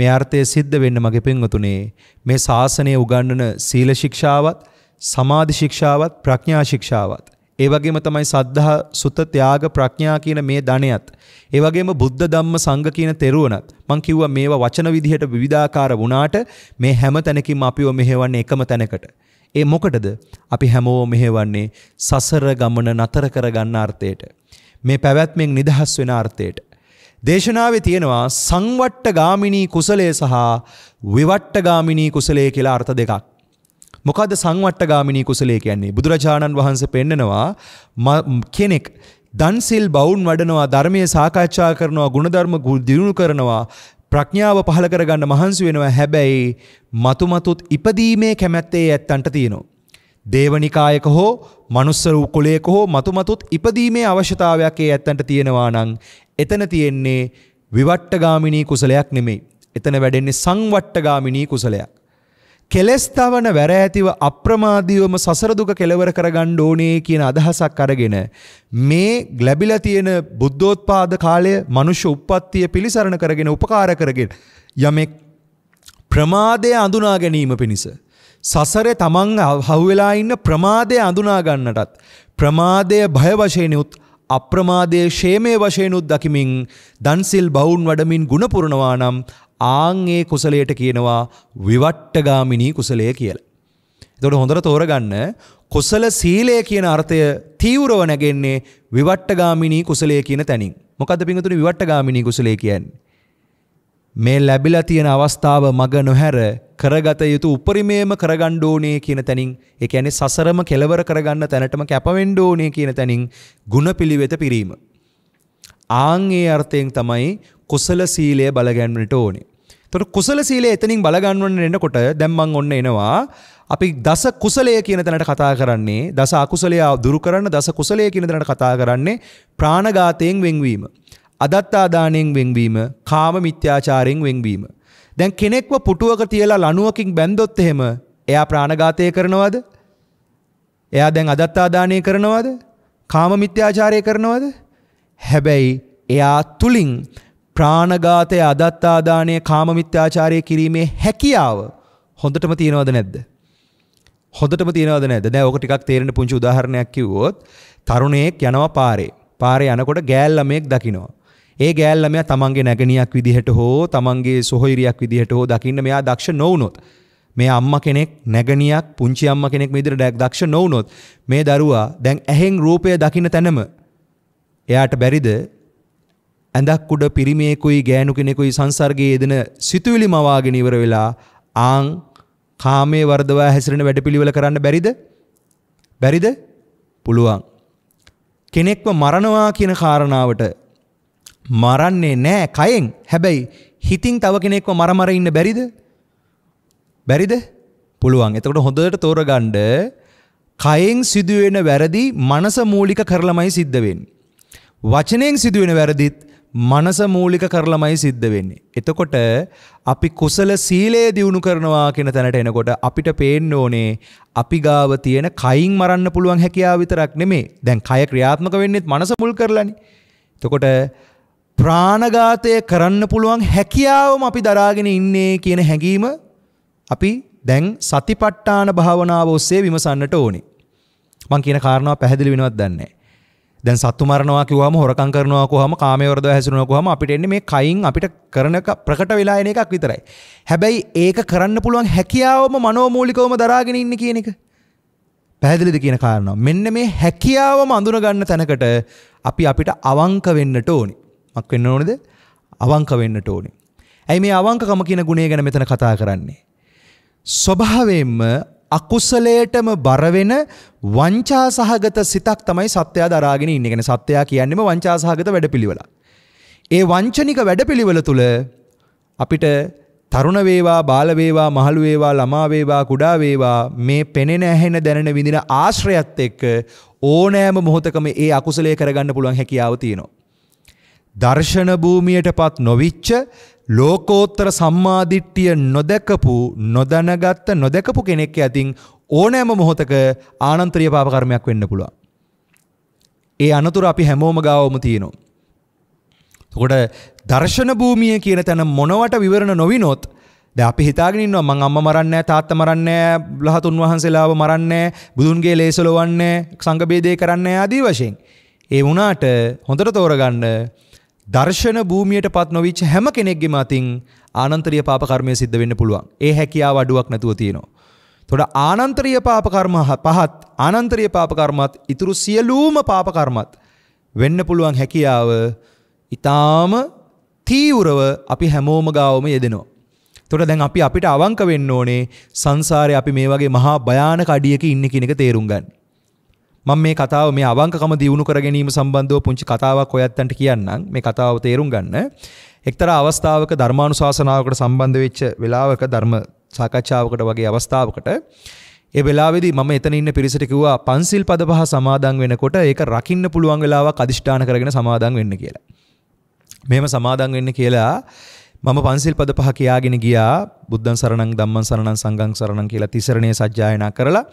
මේ අර්ථය සිද්ධ වෙන්න මගේ පින්වතුනේ මේ ශාසනය උගන්වන සීල ශික්ෂාවත් සමාධි ශික්ෂාවත් ප්‍රඥා ශික්ෂාවත් ඒ වගේම තමයි සද්ධා සුත ත්‍යාග ප්‍රඥා කියන මේ ධණයත් ඒ වගේම බුද්ධ ධම්ම සංඝ කියන තෙරුවනත් මම කිව්වා මේවා වචන විදිහට විවිධාකාර වුණාට මේ හැම තැනකින්ම අපිව මෙහෙවන්නේ එකම තැනකට ඒ මොකටද අපි හැමෝම මෙහෙවන්නේ සසර ගමන නතර කරගන්න අර්ථයට මේ පැවැත්මෙන් නිදහස් වෙන අර්ථයට දේශනාවේ තියෙනවා සංවට්ට ගාමිනී කුසලය සහ විවට්ට ගාමිනී කුසලය කියලා අර්ථ දෙකක් මොකද සංවට්ට ගාමිණී කුසලේ කියන්නේ බුදුරජාණන් වහන්සේ පෙන්නනවා කෙනෙක් දන්සිල් බවුන් වඩනවා ධර්මය සාකච්ඡා කරනවා ගුණධර්ම දියුණු කරනවා ප්‍රඥාව පහළ කරගන්න මහන්සි වෙනවා හැබැයි මතුමතුත් ඉපදීමේ කැමැත්තේ ඇත්තන්ට තියෙනවා. දේවනිකායක හෝ මනුස්සර කුලයක හෝ මතුමතුත් ඉපදීමේ අවශ්‍යතාවයක් ඒ ඇත්තන්ට තියෙනවා නම් එතන තියෙන්නේ විවට්ටගාමිනී කුසලයක් නෙමෙයි. එතන වැඩෙන්නේ සංවට්ටගාමිනී කුසලයක්. කෙලෙස් තවන වැර ඇතිව අප්‍රමාදීවම සසර දුක කෙලවර කරගන්න ඕනේ කියන අදහසක් අරගෙන මේ ග්ලැබිලා තියෙන බුද්ධෝත්පාද කාලය මනුෂ්‍ය උප්පත්තිය පිළිසරණ කරගෙන උපකාර කරගෙන යමෙක් ප්‍රමාදය අඳුනා ගැනීම පිණිස සසරේ තමන් හවුවෙලා ඉන්න ප්‍රමාදය අඳුනා ගන්නටත් ප්‍රමාදය භය වශයෙන්ුත් අප්‍රමාදයේ ෂේමයේ වශයෙන්ුත් දකිමින් දන්සිල් බවුන් වඩමින් ಗುಣ පුරනවා නම් ආන් ඒ කුසලයට කියනවා විවට්ටගාමිනී කුසලය කියලා. එතකොට හොඳට තෝරගන්න කුසල සීලය කියන අර්ථය තීව්‍රව නැගෙන්නේ විවට්ටගාමිනී කුසලය කියන තැනින්. මොකද පිංගතුනි විවට්ටගාමිනී කුසලය කියන්නේ? මේ ලැබිලා තියෙන අවස්ථාව මග නොහැර කරගත යුතු උපරිමේම කරගන්න ඕනේ කියන තැනින් ඒ කියන්නේ සසරම කෙලවර කරගන්න තැනටම කැපවෙන්න ඕනේ කියන තැනින් ಗುಣපිලිවෙත පිරීම. ආන් ඒ අර්ථයෙන් තමයි කුසල සීලය බලගන්නට ඕනේ. තොර කුසල සීලය එතනින් බලගන්නවන්න එන්නකොට දැම්මං ඔන්න එනවා අපි දස කුසලය කියන තැනට කතා කරන්නේ දස අකුසලය දුරු කරන්න දස කුසලය කියන තැනට කතා කරන්නේ ප්‍රාණඝාතයෙන් වෙන්වීම අදත්තාදානයෙන් වෙන්වීම කාම මිත්‍යාචාරයෙන් වෙන්වීම දැන් කෙනෙක්ව පුටුවක තියලා ලණුවකින් බැන්දොත් එහෙම එයා ප්‍රාණඝාතය කරනවද එයා දැන් අදත්තාදානය කරනවද කාම මිත්‍යාචාරය කරනවද හැබැයි එයා තුලින් ප්‍රාණඝාතය අදත්තාදානය කාමමිත්‍යාචාරය කිරීමේ හැකියාව හොඳටම තියෙනවද නැද්ද? හොඳටම තියෙනවද නැද්ද? දැන් ඕක ටිකක් තේරෙන පුංචි උදාහරණයක් කිව්වොත් තරුණයෙක් යනවා පාරේ. පාරේ යනකොට ගෑල් ළමයෙක් දකිනවා. ඒ ගෑල් ළමයා තමන්ගේ නැගණියක් විදිහට හෝ තමන්ගේ සොහොයිරියක් විදිහට හෝ දකින්න මෙයා දක්ෂ නොවුනොත් මේ අම්මා කෙනෙක් නැගණියක් පුංචි අම්මා කෙනෙක් මේ විදිහට දක්ෂ නොවුනොත් මේ දරුවා දැන් ඇහෙන් රූපය දකින්න තැනම එයාට බැරිද ඇඳක් උඩ පිරිමියෙකුයි ගෑනු කෙනෙකුයි සංසර්ගයේ යෙදෙන සිතුවිලි මවාගෙන ඉවර වෙලා ආන් කාමයේ වර්ධවා හැසිරෙන වැඩපිළිවෙල කරන්න බැරිද? බැරිද? පුළුවන්. කෙනෙක්ව මරණවා කියන කාරණාවට මරන්නේ නෑ කයෙන්. හැබැයි හිතින් තව කෙනෙක්ව මරමර ඉන්න බැරිද? බැරිද? පුළුවන්. එතකොට හොඳට තෝරගන්න කයෙන් සිදුවෙන වැරදි මනස මූලික කරලමයි සිද්ධ වෙන්නේ. වචනයෙන් සිදුවෙන වැරදිත් මනස මූලික කරලමයි සිද්ධ වෙන්නේ. එතකොට අපි කුසල සීලයේ දියුණු කරනවා කියන තැනට එනකොට අපිට පේන්න ඕනේ අපි ගාව තියෙන කයින් මරන්න පුළුවන් හැකියාව විතරක් නෙමෙයි. දැන් කය ක්‍රියාත්මක වෙන්නේත් මනස මුල් කරලානේ. එතකොට ප්‍රාණඝාතය කරන්න පුළුවන් හැකියාවම අපි දරාගෙන ඉන්නේ කියන හැඟීම අපි දැන් සතිපට්ඨාන භාවනාව ඔස්සේ විමසන්නට ඕනේ. මං කියන කාරණාව පැහැදිලි වෙනවද දන්නේ දැන් සත්තු මරනවා කිව්වම හොරකම් කරනවා කිව්වම කාමවර්ධව හැසිරෙනවා කිව්වම අපිට එන්නේ මේ කයින් අපිට කරන ප්‍රකට වෙලා එන එකක් විතරයි. හැබැයි ඒක කරන්න පුළුවන් හැකියාවම මනෝමූලිකවම දරාගෙන ඉන්න කියන එක. පැහැදිලිද කියන කාරණාව. මෙන්න මේ හැකියාවම අඳුන ගන්න තැනකට අපි අපිට අවංක වෙන්නට ඕනි. මක් වෙන්න ඕනේද? අවංක වෙන්නට ඕනි. ඇයි මේ අවංකකම කියන ගුණය ගැන මෙතන කතා කරන්නේ? ස්වභාවයෙන්ම අකුසලයටම බරවෙන වංචා සහගත සිතක් තමයි සත්‍යයා දරාගෙන ඉන්නේ. කියන්නේ සත්‍යයා කියන්නේම වංචා සහගත වැඩපිළිවෙල. ඒ වංචනික වැඩපිළිවෙල තුල අපිට තරුණ වේවා, බාල වේවා, මහලු වේවා, ළමා වේවා, කුඩා වේවා මේ පෙනෙන ඇහෙන දැනෙන විඳින ආශ්‍රයත් එක්ක ඕනෑම මොහොතකම ඒ අකුසලයේ කරගන්න පුළුවන් හැකියාව තියෙනවා. දර්ශන භූමියටපත් නොවිච්ච ලෝකෝත්තර සම්මාදිට්ඨිය නොදකපු නොදැනගත් නොදකපු කෙනෙක් යතින් ඕනෑම මොහොතක ආනන්තරීය පාප කර්මයක් වෙන්න පුළුවන්. ඒ අනතුරු අපි හැමෝම ගාවම තියෙනවා. එතකොට දර්ශන භූමිය කියන තැන මොනවට විවරණ නොවිනොත් දැන් අපි හිතාගෙන ඉන්නවා මං අම්මා මරන්නේ නැහැ තාත්තා මරන්නේ නැහැ බුලහතුන් වහන්සේලාව මරන්නේ නැහැ බුදුන්ගේ ලේසලවන්නේ සංඝ බේදේ කරන්නේ නැහැ ආදී වශයෙන්. ඒ වුණාට හොඳට තෝරගන්න දර්ශන භූමියට පත් නොවිච්ච හැම කෙනෙක්ගේම අතින් ආනන්තරීය පාප කර්මය සිද්ධ වෙන්න පුළුවන්. ඒ හැකියාව අඩුවක් නැතුව තියෙනවා. එතකොට ආනන්තරීය පාප කර්ම පහත් ආනන්තරීය පාප කර්මත් ඊතුරු සියලුම පාප කර්මත් වෙන්න පුළුවන් හැකියාව ඊටාම තීව්‍රව අපි හැමෝම ගාවම යෙදෙනවා. එතකොට දැන් අපි අපිට අවංක වෙන්න ඕනේ සංසාරේ අපි මේ වගේ මහා භයානක අඩියක ඉන්නේ කියන එක තේරුම් ගන්න. මම මේ කතාව මේ අවංකකම දියුණු කර ගැනීම සම්බන්ධව පුංචි කතාවක් ඔයත්තන්ට කියන්නම් මේ කතාව තේරුම් ගන්න. එක්තරා අවස්ථාවක ධර්මානුශාසනාවකට සම්බන්ධ වෙච්ච වෙලාවක ධර්ම සාකච්ඡාවකට වගේ අවස්ථාවකට ඒ වෙලාවේදී මම එතන ඉන්න පිරිසට කිව්වා පන්සිල් පද පහ සමාදන් වෙනකොට ඒක රකින්න පුළුවන් වෙලාවක් අදිෂ්ඨාන කරගෙන සමාදන් වෙන්න කියලා. මෙහෙම සමාදන් වෙන්න කියලා මම පන්සිල් පද පහ කියාගෙන ගියා බුද්ධං සරණං ධම්මං සරණං සංඝං සරණං කියලා තිසරණේ සජ්ජායනා කරලා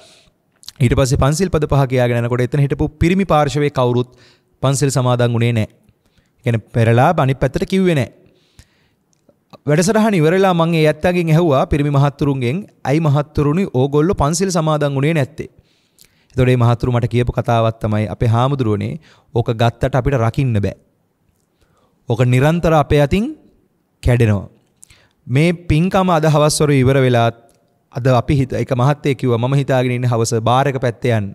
ඊට පස්සේ පන්සිල් පද පහ කියාගෙන යනකොට එතන හිටපු පිරිමි පාර්ශවයේ කවුරුත් පන්සිල් සමාදන් වුණේ නැහැ. කියන්නේ පෙරලා අනිත් පැත්තට කිව්වේ නැහැ. වැඩසටහන ඉවරලා මම ඒ ඇත්තගෙන් ඇහුවා පිරිමි මහත්තුරුන්ගෙන් ඇයි මහත්තුරුනි ඕගොල්ලෝ පන්සිල් සමාදන් වුණේ නැත්තේ? එතකොට මේ මහත්තුරු මට කියපු කතාවක් තමයි අපේ හාමුදුරුවනේ ඕක ගත්තට අපිට රකින්න බෑ. ඕක නිරන්තර අපේ අතින් කැඩෙනවා. මේ පින්කම අද හවස්වරු ඉවර වෙලාත් අද අපි හිත එක මහත්තයෙක් කිව්වා මම හිතාගෙන ඉන්නේ හවස බාරක පැත්තේ යන්න.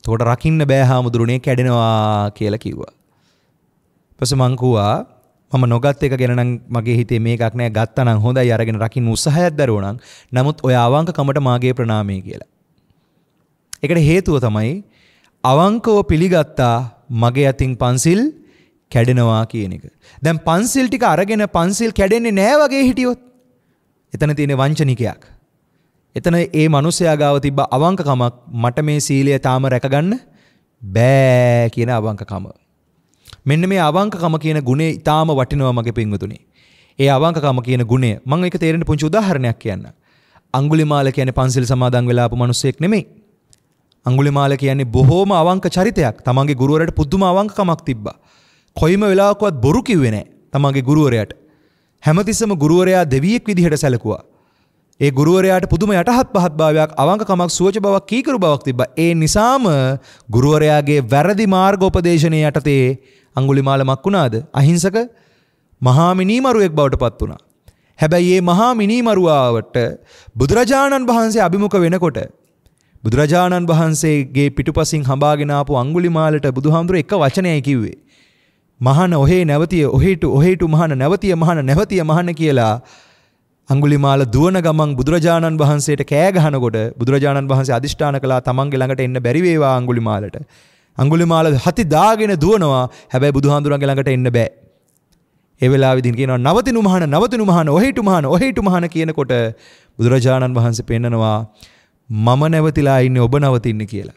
එතකොට රකින්න බෑ හාමුදුරනේ කැඩෙනවා කියලා කිව්වා. ඊපස්සේ මං කිව්වා මම නොගත් එක ගැන නම් මගේ හිතේ මේකක් නෑ ගත්තා නම් හොඳයි අරගෙන රකින්න උත්සාහයක් දරුවා නම් නමුත් ඔය අවංකකමට මාගේ ප්‍රණාමය කියලා. ඒකට හේතුව තමයි අවංකව පිළිගත්තා මගේ අතින් පන්සිල් කැඩෙනවා කියන එක. දැන් පන්සිල් ටික අරගෙන පන්සිල් කැඩෙන්නේ නෑ වගේ හිටියොත් එතන තියෙන වංචනිකයක්. එතන ඒ මනුස්සයා ගාව තිබ්බ අවංකකමක් මට මේ සීලය තාම රැකගන්න බෑ කියන අවංකකම. මෙන්න මේ අවංකකම කියන ගුණේ ඊටාම වටිනවා මගේ පින්වතුනි. ඒ අවංකකම කියන ගුණය මම ඒක තේරෙන්න පුංචි උදාහරණයක් කියන්න. අඟුලිමාල කියන්නේ පන්සිල් සමාදන් වෙලා ආපු මිනිස්සෙක් නෙමෙයි. අඟුලිමාල කියන්නේ බොහෝම අවංක චරිතයක්. තමන්ගේ ගුරුවරයාට පුදුම අවංකකමක් තිබ්බා. කොයිම වෙලාවකවත් බොරු කිව්වේ නැහැ තමන්ගේ ගුරුවරයාට. හැමතිස්සම ගුරුවරයා දෙවියෙක් විදිහට සැලකුවා. ඒ ගුරුවරයාට පුදුම යටහත් පහත් භාවයක් අවංකකමක් සුවච බවක් කීකරු බවක් තිබ්බා. ඒ නිසාම ගුරුවරයාගේ වැරදි මාර්ගෝපදේශනය යටතේ අඟුලිමාල මක්ුණාද අහිංසක මහා මිනීමරුවෙක් බවට පත් වුණා. හැබැයි මේ මහා මිනීමරුවාවට බුදුරජාණන් වහන්සේ අභිමුඛ වෙනකොට බුදුරජාණන් වහන්සේගේ පිටුපසින් හඹාගෙන ආපු අඟුලිමාලට බුදුහාමුදුර එක වචනයයි කිව්වේ. මහන ඔහේ නැවතිය ඔහේටු ඔහේටු මහන නැවතිය මහන නැවතිය මහන කියලා අංගුලිමාල දුවන ගමන් බුදුරජාණන් වහන්සේට කෑ ගහනකොට බුදුරජාණන් වහන්සේ අදිෂ්ඨාන කළා තමන්ගේ ළඟට එන්න බැරි වේවා අංගුලිමාලට. අංගුලිමාල හති දාගෙන දුවනවා හැබැයි බුදුහාඳුරන්ගේ ළඟට එන්න බෑ. ඒ වෙලාවේදී කියනවා නවතිනු මහන නවතිනු මහන ඔහේටු මහන ඔහේටු මහන කියනකොට බුදුරජාණන් වහන්සේ පෙන්නනවා මම නැවතිලා ඉන්නේ ඔබ නවතින්න කියලා.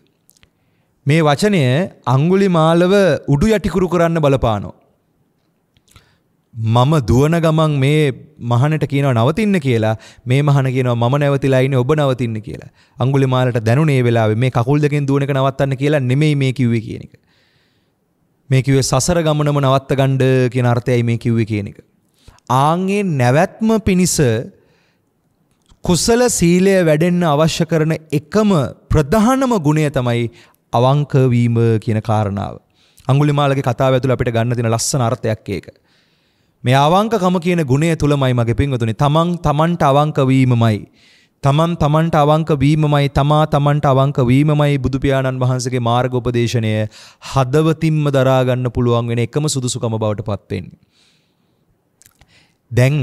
මේ වචනය අංගුලිමාලව උඩු යටිකුරු කරන්න බලපානෝ. මම දුවන ගමන් මේ මහනට කියනව නවතින්න කියලා මේ මහන කියනවා මම නැවතිලා ඉන්නේ ඔබ නවතින්න කියලා. අඟුලිමාලට දැනුනේ වෙලාවේ මේ කකුල් දෙකෙන් දුවන එක නවත්තන්න කියලා නෙමෙයි මේ කිව්වේ කියන එක. මේ කිව්වේ සසර ගමනම නවත්ත ගන්න කියන අර්ථයයි මේ කිව්වේ කියන එක. ආන්ගේ නැවැත්ම පිණිස කුසල සීලය වැඩෙන්න අවශ්‍ය කරන එකම ප්‍රධානම ගුණය තමයි අවංකවීම කියන කාරණාව. අංගුලිමාලගේ කතාව ඇතුළ අපිට ගන්න තින ලස්සන අර්ථයක් ඒක. මේ අවංකකම කියන ගුණය තුළමයි මගේ පින්වතුනි තමන් තමන්ට අවංකවීමමයි. තමන් තමන්ට අවංක වීමමයි තමා තමන්ට අවංක වීමමයි බුදුපියාණන් වහන්සේගේ මාර්ගෝපදේශනය හදවතින්ම දරාගන්න පුළුවන් වෙන එකම සුදුසුකම බවට පත් වෙන්නේ. දැන්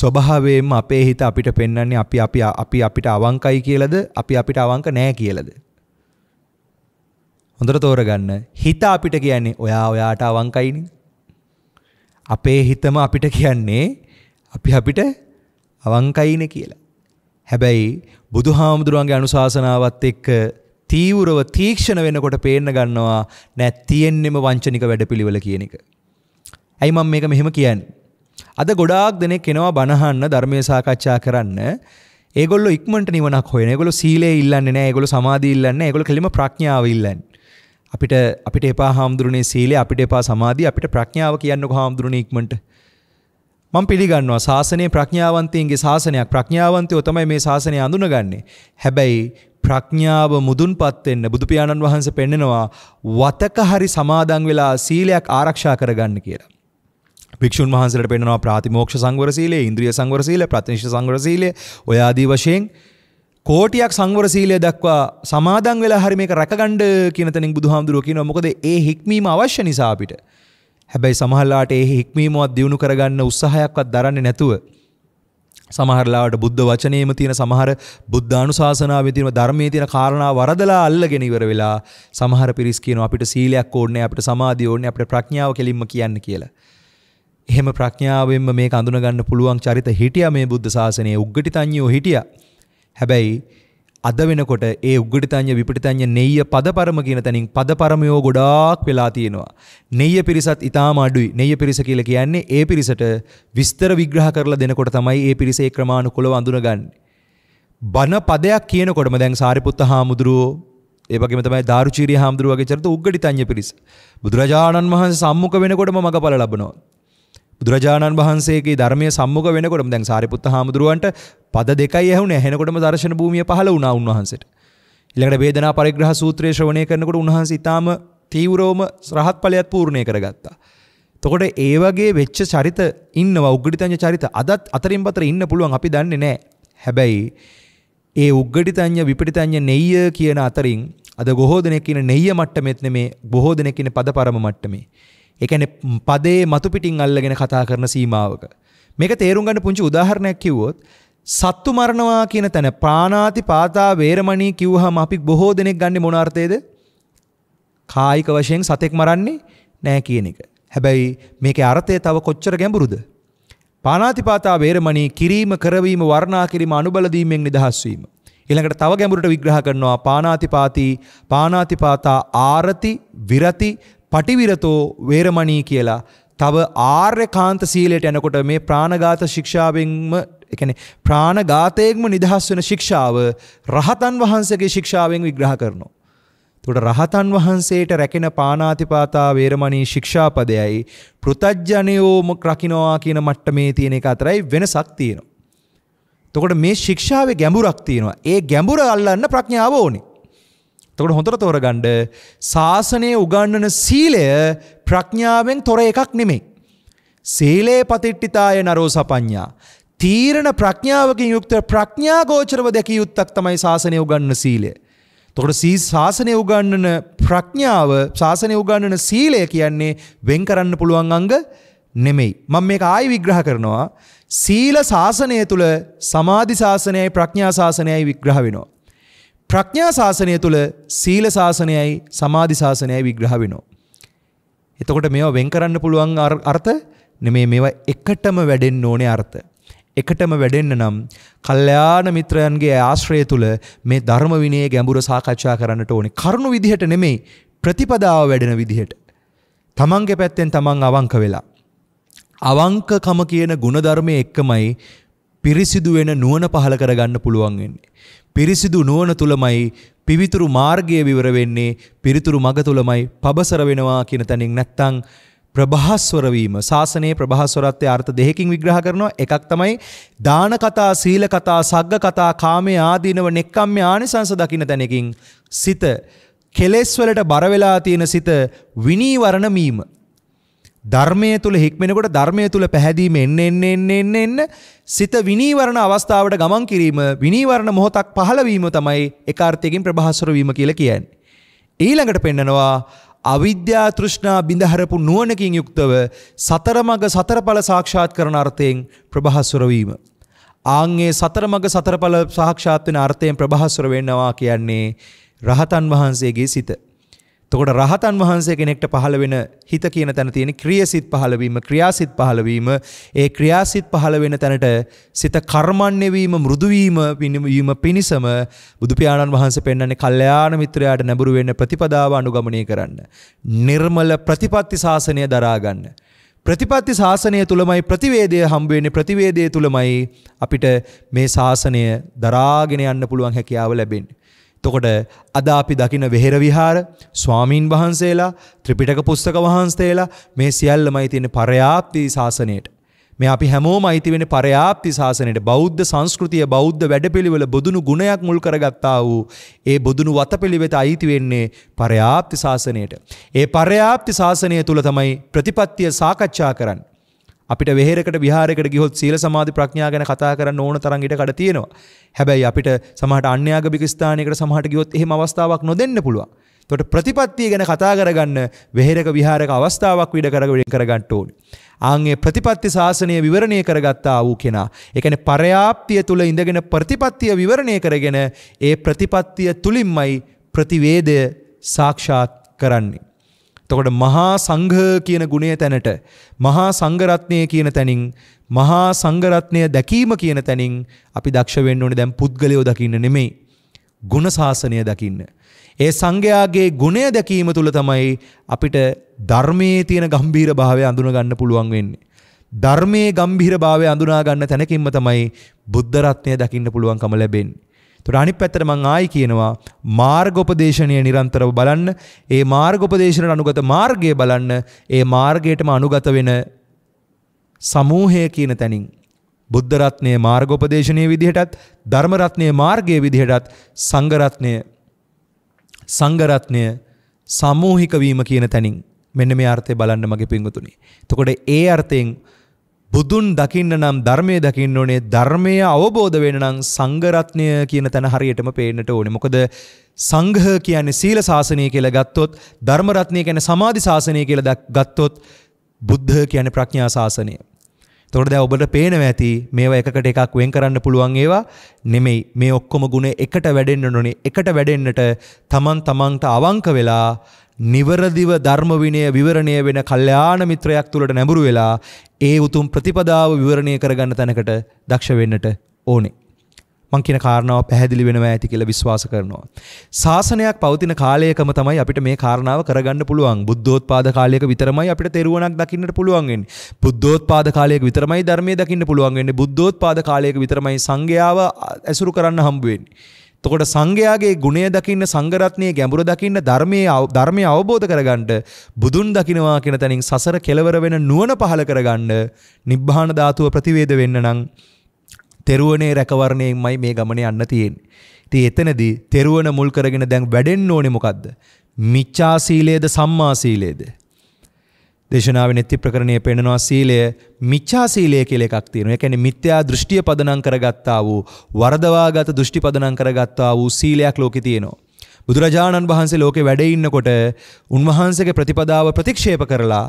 ස්වභාවයෙන්ම අපේ හිත අපිට පෙන්වන්නේ අපි අපි අපි අපිට අවංකයි කියලාද අපි අපිට අවංක නෑ කියලාද හොඳට තෝරගන්න හිත අපිට කියන්නේ ඔයා ඔයාට අවංකයිනි. අපේ හිතම අපිට කියන්නේ අපි අපිට අවංකයින කියලා. හැබැයි බුදුහාමුදුරුවන්ගේ අනුශාසනාවත් එක්ක තීව්‍රව තීක්ෂණ වෙනකොට පේන්න ගන්නවා නෑ තියෙන්නෙම වංචනික වැඩපිළිවෙල කියන එක. ඇයි මම මේක මෙහෙම කියන්නේ? අද ගොඩාක් දෙනෙක් එනවා බනහන්න ධර්මයේ සාකච්ඡා කරන්න. ඒගොල්ලෝ ඉක්මනට නිවනක් හොයන. ඒගොල්ලෝ සීලය ඉල්ලන්නේ නෑ. ඒගොල්ලෝ සමාධිය ඉල්ලන්නේ නෑ. ඒගොල්ලෝ කෙලිම ප්‍රඥාව ඉල්ලන්නේ. අපිට අපිට එපා හාමුදුරනේ සීලය අපිට එපා සමාධිය අපිට ප්‍රඥාව කියන්නකෝ හාමුදුරනේ ඉක්මනට මම පිළිගන්නවා ශාසනය ප්‍රඥාවන්තයන්ගේ ශාසනයක් ප්‍රඥාවන්තයෝ තමයි මේ ශාසනය අඳුනගන්නේ හැබැයි ප්‍රඥාව මුදුන්පත් වෙන්න බුදු පියාණන් වහන්සේ පෙන්නනවා වතක හරි සමාදන් වෙලා සීලයක් ආරක්ෂා කරගන්න කියලා භික්ෂුන් වහන්සේලාට පෙන්නනවා ප්‍රාතිමෝක්ෂ සංවර සීලය, ඉන්ද්‍රිය සංවර සීලය, ප්‍රතිනිෂ්ඨ සංවර සීලය, ඔය ආදී වශයෙන් කෝටියක් සංවර සීලය දක්වා සමාදන් වෙලා හරි මේක රැකගන්න කියන තැනින් බුදුහාමුදුරුවෝ කියනවා මොකද ඒ හික්මීම අවශ්‍ය නිසා අපිට. හැබැයි සමහරලාට ඒ හික්මීමවත් දිනු කරගන්න උත්සාහයක්වත් දරන්නේ නැතුව සමහරලාට බුද්ධ වචනේම තියෙන සමහර බුද්ධානුශාසනාවේ තියෙන ධර්මයේ තියෙන කාරණා වරදලා අල්ලගෙන ඉවර වෙලා සමහර පිරිස් කියනවා අපිට සීලයක් ඕනේ අපිට සමාධිය ඕනේ අපිට ප්‍රඥාව කෙලින්ම කියන්න කියලා. එහෙම ප්‍රඥාවෙන්ම මේක අඳුනගන්න පුළුවන් චරිත හිටියා මේ බුද්ධ ශාසනයේ උග්ගටි තඤ්ඤෝ හිටියා. හැබැයි අද වෙනකොට ඒ උග්ගටිතඤ්ඤ විපටිතඤ්ඤ නෙය්‍ය පදපරම කියන තැනින් පදපරමයෝ ගොඩාක් වෙලා තියෙනවා. නෙය්‍ය පිරිසත් ඊටාම අඩුයි. නෙය්‍ය පිරිස කියලා කියන්නේ ඒ පිරිසට විස්තර විග්‍රහ කරලා දෙනකොට තමයි ඒ පිරිස ඒ ක්‍රමානුකූලව අඳුනගන්නේ. බන පදයක් කියනකොටම දැන් සාරිපුත්ත හාමුදුරුවෝ ඒ වගේම තමයි දාරුචීරිය හාමුදුරුවෝ වගේ චරිත උග්ගටිතඤ්ඤ පිරිස. බුදුරජාණන් වහන්සේ සම්මුඛ වෙනකොටම මගපල ලබනවා. බුදුරජාණන් වහන්සේගේ ධර්මය සම්මුඛ වෙනකොටම දැන් සාරිපුත්ත හාමුදුරුවන්ට පද දෙකයි ඇහුනේ. ඇහෙනකොටම දර්ශන භූමිය පහළ වුණා උන්වහන්සේට. ඊළඟට වේදනා පරිග්‍රහ සූත්‍රය ශ්‍රවණය කරනකොට උන්වහන්සේ ඊටාම තීව්‍රවම රහත් ඵලයක් පූර්ණේ කරගත්තා. එතකොට ඒ වගේ වෙච්ච චරිත ඉන්නවා උග්ගඩිතඤ්ඤ චරිත අදත් අතරින් පතර ඉන්න පුළුවන් අපි දන්නේ නැහැ. හැබැයි ඒ උග්ගඩිතඤ්ඤ විපටිතඤ්ඤ නෙය්‍ය කියන අතරින් අද බොහෝ දෙනෙක් ඉන්න නෙය්‍ය මට්ටමෙත් නෙමේ බොහෝ දෙනෙක් ඉන්න පදපරම මට්ටමේ. එකන පදේ මතු පිටින් අල්ලගෙන කතා කරන සීමාවක. මේක තේරුම් ගන්න පුංචි උදාහරණයක් කිව්වොත් සත්තු මරණවා කියන තැන ප්‍රාණාති පාතා වේරමණී කිව්වහම අපි බොහෝ දෙනෙක් ගන්න මොන අර්ථයේද? කායික වශයෙන් සතෙක් මරන්නේ නෑ කියන එක. හැබැයි මේකේ අර්ථය තව කොච්චර ගැඹුරුද? පාණාතිපාතා වේරමණී කිරීම කරවීම වර්ණා කිරීම අනුබල දීමෙන් නිදහස් වීම. ඊළඟට තව ගැඹුරට විග්‍රහ කරනවා පාණාතිපාතී පාණාතිපාතා ආරති විරති පටිවිරතෝ වේරමණී කියලා තව ආර්යකාන්ත සීලයට යනකොට මේ ප්‍රාණඝාත ශික්ෂාවෙන්ම ඒ කියන්නේ ප්‍රාණඝාතයෙන්ම නිදහස් වෙන ශික්ෂාව රහතන් වහන්සේගේ ශික්ෂාවෙන් විග්‍රහ කරනවා. එතකොට රහතන් වහන්සේට රැකෙන පාණාතිපාතා වේරමණී ශික්ෂාපදයයි පෘතජ්ජනයෝම රකින්නවා කියන මට්ටමේ තියෙන එක අතරයි වෙනසක් තියෙනවා. එතකොට මේ ශික්ෂාවේ ගැඹුරක් තියෙනවා. ඒ ගැඹුර අල්ලන්න ප්‍රඥාව ඕනේ. එතකොට හොඳට තෝරගන්න සාසනයේ උගන්වන සීලය ප්‍රඥාවෙන් තොර එකක් නෙමෙයි. සීලේ පතිට්ඨිතාය නරෝ සපඤ්ඤා. තීරණ ප්‍රඥාවකින් යුක්ත ප්‍රඥා ගෝචරව දැකිය යුත්තක් තමයි සාසනයේ උගන්වන සීලය. එතකොට සී සාසනයේ උගන්වන ප්‍රඥාව සාසනයේ උගන්වන සීලය කියන්නේ වෙන් කරන්න පුළුවන් අංග නෙමෙයි. මම මේක ආයි විග්‍රහ කරනවා. සීල සාසනය තුල සමාධි සාසනයයි ප්‍රඥා සාසනයයි විග්‍රහ වෙනවා. ප්‍රඥා ශාසනය තුළ සීල ශාසනයයි සමාධි ශාසනයයි විග්‍රහ වෙනවා. එතකොට මේවා වෙන් කරන්න පුළුවන් අර්ථ නෙමේ මේවා එකටම වැඩෙන්න ඕනේ අර්ථ. එකටම වැඩෙන්න නම් කල්යාණ මිත්‍රයන්ගේ ආශ්‍රය තුළ මේ ධර්ම විනයේ ගැඹුර සාකච්ඡා කරන්නට ඕනේ. කරුණු විදිහට නෙමෙයි ප්‍රතිපදාව වැඩෙන විදිහට. තමන්ගේ පැත්තෙන් තමන් අවංක වෙලා. අවංකකම කියන ಗುಣධර්මයේ එක්කමයි පිරිසිදු වෙන නුවණ පහල කරගන්න පුළුවන් වෙන්නේ. පිරිසිදු නුවණ තුලමයි පිවිතුරු මාර්ගය විවර වෙන්නේ පිරිතුරු මඟ තුලමයි පබසර වෙනවා කියන තැනින් නැත්තම් ප්‍රභාස්වර වීම සාසනයේ ප්‍රභාස්වරත්වයේ අර්ථ දෙකකින් විග්‍රහ කරනවා එකක් තමයි දාන කතා සීල කතා සග්ග කතා කාමයේ ආදීනව නෙක්ඛම්ම ආනිසංස දකින්න තැනකින් සිත කෙලෙස් වලට බර වෙලා තියෙන සිත විනීවරණ වීම ධර්මය තුළ හික්මෙනකොට ධර්මය තුළ පැහැදීම එන්න එන්න එන්න එන්න එන්න සිත විනීවරණ අවස්ථාවට ගමන් කිරීම විනීවරණ මොහොතක් පහළවීම තමයි එක අර්ථයකින් ප්‍රභාස්වර වීම කියලා කියන්නේ. ඊළඟට පෙන්නනවා අවිද්‍යා තෘෂ්ණා බිඳහරපු නුවණකින් යුක්තව සතරමඟ සතරඵල සාක්ෂාත් කරන අර්ථයෙන් ප්‍රභාස්වර වීම. ආන්ගේ සතරමඟ සතරඵල සාක්ෂාත් වෙන අර්ථයෙන් ප්‍රභාස්වර වෙනවා කියන්නේ රහතන් වහන්සේගේ සිත. තකොට රහතන් වහන්සේ කෙනෙක්ට පහළ වෙන හිත කියන තැන තියෙන ක්‍රියසිත් පහළවීම ක්‍රියාසිත් පහළවීම ඒ ක්‍රියාසිත් පහළ වෙන තැනට සිත කර්මන්නේ වීම මෘදුවීම පිනවීම පිණිසම බුදු පියාණන් වහන්සේ පෙන්වන්නේ කල්යාණ මිත්‍රයාට නැඹුරු වෙන්න ප්‍රතිපදාව අනුගමනය කරන්න. නිර්මල ප්‍රතිපත්ති ශාසනය දරා ගන්න. ප්‍රතිපත්ති ශාසනය තුළමයි ප්‍රතිවේදය හම්බවෙන්නේ ප්‍රතිවේදය තුළමයි අපිට මේ ශාසනය දරාගෙන යන්න පුළුවන් හැකියාව ලැබෙන්නේ. තොකොට අද අපි දකින වෙහෙර විහාර ස්වාමීන් වහන්සේලා ත්‍රිපිටක පුස්තක වහන්සේලා මේ සියල්ලමයි තියෙන පරයාප්ති ශාසනයට. මේ අපි හැමෝම අයිති වෙන පරයාප්ති ශාසනයට බෞද්ධ සංස්කෘතිය බෞද්ධ වැඩපිළිවෙල බොදුණු ගුණයක් මුල් කරගත්තා වූ ඒ බොදුණු වතපිළිවෙත අයිති වෙන්නේ පරයාප්ති ශාසනයට. ඒ පරයාප්ති ශාසනය තුල තමයි ප්‍රතිපත්තිය සාකච්ඡා කරන්නේ. අපිට වෙහෙරකට විහාරයකට ගිහොත් සීල සමාධි ප්‍රඥා ගැන කතා කරන්න ඕන තරම් ඊට කඩ තියෙනවා. හැබැයි අපිට සමහරට අන්‍යාගමික ස්ථානයකට සමහරට ගියොත් එහෙම අවස්ථාවක් නොදෙන්න පුළුවන්. එතකොට ප්‍රතිපත්තිය ගැන කතා කරගන්න වෙහෙරක විහාරක අවස්ථාවක් විඩ කරගෙන කරගන්න ඕනේ. ආන්ගේ ප්‍රතිපත්ති ශාසනය විවරණය කරගත්තා වූ කෙනා. ඒ කියන්නේ පරයාප්තිය තුල ඉඳගෙන ප්‍රතිපත්තිය විවරණය කරගෙන ඒ ප්‍රතිපත්තිය තුලින්මයි ප්‍රතිවේදය සාක්ෂාත් කරන්නේ. එතකොට මහා සංඝ කියන ගුණය තැනට මහා සංඝරත්නය කියන තැනින් මහා සංඝරත්නය දැකීම කියන තැනින් අපි දක්ෂ වෙන්න ඕනේ දැන් පුද්ගලයෝ දකින්න නෙමෙයි ගුණ සාසනය දකින්න. ඒ සංඝයාගේ ගුණය දැකීම තුළ තමයි අපිට ධර්මයේ තියෙන ගම්භීර භාවය අඳුන ගන්න පුළුවන් වෙන්නේ. ධර්මයේ ගම්භීර භාවය අඳුනා ගන්න තැනකින්ම තමයි බුද්ධ රත්නය දකින්න පුළුවන්කම ලැබෙන්නේ. තොට අනි පැත්තට මං ආයි කියනවා මාර්ගෝපදේශනය නිරන්තරව බලන්න ඒ මාර්ගෝපදේශනට අනුගත මාර්ගය බලන්න ඒ මාර්ගයටම අනුගත වෙන සමූහය කියන තැනින් බුද්ධරත්නය මාර්ගෝපදේශනය විදිහටත් ධර්මරත්නය මාර්ගය විදිහටත් සංගරත්නය සංගරත්නය සමූහිකවීම කියන තැනින් මෙන්න මේ අර්ථය බලන්න මගේ පින්ගතුනි. තකොට ඒ අර්ථයෙන් බුදුන් දකින්න නම් ධර්මය දකින්න ඕනේ ධර්මය අවබෝධ වෙන නම් සංඝරත්නය කියන තැන හරියටම පේන්නට ඕනේ. මොකද සංඝ කියන්නේ සීල ශාසනය කියලා ගත්තොත් ධර්ම රත්නය කියන්නේ සමාධි ශාසනය කියලා ගත්තොත් බුද්ධ කියන්නේ ප්‍රඥා ශාසනය. එතකොට දැන් ඔබට පේනවා ඇති මේවා එකකට එකක් වෙන් කරන්න පුළුවන් ඒවා නෙමෙයි මේ ඔක්කොම ගුණ එකට වැඩෙන්න ඕනේ එකට වැඩෙන්නට තමන් තමන්ට අවංක වෙලා නිවරදිව ධර්මවිනය විවරණය වෙන කල්්‍යාන මිත්‍රයක් තුළට නැඹුරු වෙලා ඒ උතුම් ප්‍රතිපදාව විවරණය කරගන්න තැනකට දක්ෂ වෙන්නට ඕනේ. මංකින කාරණාව පැහැදිලි වෙනවා ඇති කියලා විශ්වාස කරනවා. ශාසනයක් පවතින කාලයකම තමයි අපිට මේ කාරණාව කරගන්න පුළුවන්. බුද්ධෝත්පාද කාලයක විතරමයි අපිට තෙරුවණක් දකින්නට පුළුවන් වෙන්නේ. බුද්ධෝත්පාද කාලයක විතරමයි ධර්මයේ දකින්න පුළුවන් වෙන්නේ. බුද්ධෝත්පාද කාලයක විතරමයි සංඝයාව ඇසුරු කරන්න හම්බ වෙන්නේ. එතකොට සංඝයාගේ ගුණය දකින්න සංඝරත්නයේ ගැඹුර දකින්න ධර්මයේ ධර්මය අවබෝධ කරගන්න බුදුන් දකින්නවා කියන තැනින් සසර කෙලවර වෙන නුවණ පහල කරගන්න නිබ්බාන ධාතුව ප්‍රතිවේද වෙන්න නම් තෙරුවනේ රැකවරණයෙන්මයි මේ ගමන යන්න තියෙන්නේ. ඉතින් එතනදී තෙරුවන මුල් කරගෙන දැන් වැඩෙන්න ඕනේ මොකද්ද? මිච්ඡා සීලයේද සම්මා සීලයේද? දේශනාවේ නෙත්ති ප්‍රකරණයේ පෙන්නනවා සීලය මිච්ඡා සීලය කියලා එකක් තියෙනවා. ඒ කියන්නේ මිත්‍යා දෘෂ්ටිය පදනම් කරගත්තා වූ වරදවාගත දෘෂ්ටි පදනම් කරගත්තා වූ සීලයක් ලෝකේ තියෙනවා. බුදුරජාණන් වහන්සේ ලෝකේ වැඩ ඉන්නකොට උන්වහන්සේගේ ප්‍රතිපදාව ප්‍රතික්ෂේප කරලා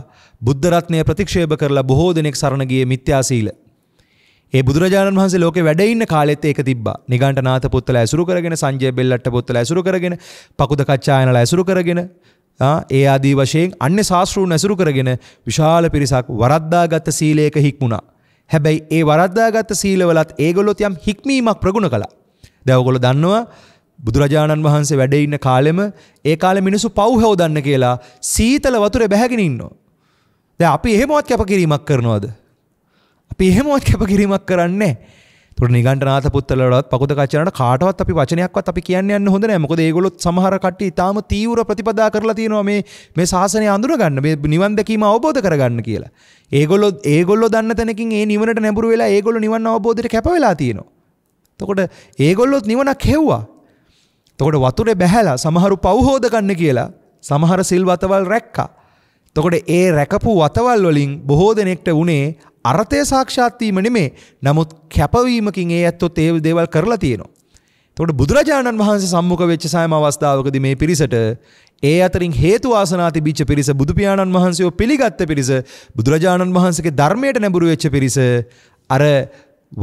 බුද්ධ රත්නය ප්‍රතික්ෂේප කරලා බොහෝ දෙනෙක් සරණ ගියේ මිත්‍යා සීල. ඒ බුදුරජාණන් වහන්සේ ලෝකේ වැඩ ඉන්න කාලෙත් ඒක තිබ්බා. නිගණ්ඨනාත පුත්තලා ඇසුරු කරගෙන සංජය බෙල්ලට්ට පුත්තලා ඇසුරු කරගෙන පකුද කච්චායනලා ඇසුරු කරගෙන ඒ ආදී වශයෙන් අන්‍ය ශාස්ත්‍රූන් ඇසුරු කරගෙන විශාල පිරිසක් වරද්දාගත් සීලයක හික්මුණා. හැබැයි ඒ වරද්දාගත් සීලවලත් ඒගොල්ලොත් යම් හික්මීමක් ප්‍රගුණ කළා. දැන් ඔයගොල්ලෝ දන්නවා බුදුරජාණන් වහන්සේ වැඩ ඉන්න කාලෙම ඒ කාලේ මිනිස්සු පව් හොදන්න කියලා සීතල වතුරේ බැහැගෙන ඉන්නවා. දැන් අපි එහෙමවත් කැපකිරීමක් කරනවද? අපි එහෙමවත් කැපකිරීමක් කරන්නේ නැහැ. තුර නිගන්ටනාත පුත්තලට පකුද කචනට කාටවත් අපි වචනයක්වත් අපි කියන්න යන්න හොඳ නෑ මොකද ඒගොල්ලොත් සමහර කට්ටිය ඊටාම තීව්‍ර ප්‍රතිපදා කරලා තියෙනවා මේ මේ ශාසනය අඳුරගන්න මේ නිවන් දැකීම අවබෝධ කරගන්න කියලා. ඒගොල්ලෝ ඒගොල්ලෝ දන්න තැනකින් ඒ නිවනට නැඹුරු වෙලා ඒගොල්ලෝ නිවන් අවබෝධයට කැප වෙලා තියෙනවා. එතකොට ඒගොල්ලොත් නිවනක් හෙව්වා. එතකොට වතුරේ බැහැලා සමහරු පව් හොද ගන්න කියලා සමහර සිල්වතවල් රැක්කා. එතකොට ඒ රැකපු වතවල් වලින් බොහෝ දෙනෙක්ට උනේ අර්ථය සාක්ෂාත් වීම නෙමේ නමුත් කැපවීමකින් ඒ ඇත්තොත් ඒ දේවල් කරලා තියෙනවා. එතකොට බුදුරජාණන් වහන්සේ සම්මුඛ වෙච්ච සෑම අවස්ථාවකදී මේ පිරිසට ඒ අතරින් හේතු වාසනා තිබිච්ච පිරිස බුදු පියාණන් වහන්සේව පිළිගත්ත පිරිස බුදුරජාණන් වහන්සේගේ ධර්මයට නැඹුරු වෙච්ච පිරිස අර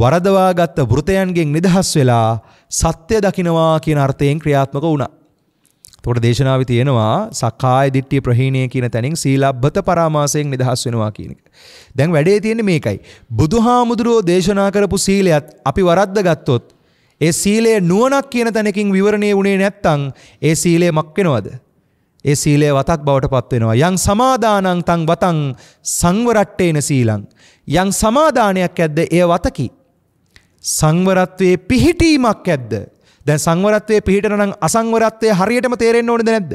වරදවාගත් වෘතයන්ගෙන් නිදහස් වෙලා සත්‍ය දකින්නවා කියන අර්ථයෙන් ක්‍රියාත්මක වුණා. තොට දේශනාව තියෙනවා සකාය දිට්ටිය ප්‍රහීණය කියන තැනින් සීලබ්බත පරාමාසයෙන් නිදහස් වෙනවා කියනක. දැන් වැඩේ තියෙන මේකයි. බුදු හාමුදුරුවෝ දේශනා කරපු සීලයත් අපි වරද්ද ගත්තොත්. ඒ සීලේ නුවනක් කියන තැනකින් විවරණය වුණේ නැත්තං ඒ සීලේ මක් වෙනවද. ඒ සීලේ වතක් බවට පත්වෙනවා. යං සමාදානං තං වතං සංවරට්ටේන සීලං. යං සමාදානයක් ඇද්ද ඒ වතකි. සංවරත්වයේ පිහිටීමක් ඇද්ද. දැන් සංවරත්වයේ පිහිටන නම් අසංවරත්වය හරියටම තේරෙන්න ඕනේද නැද්ද?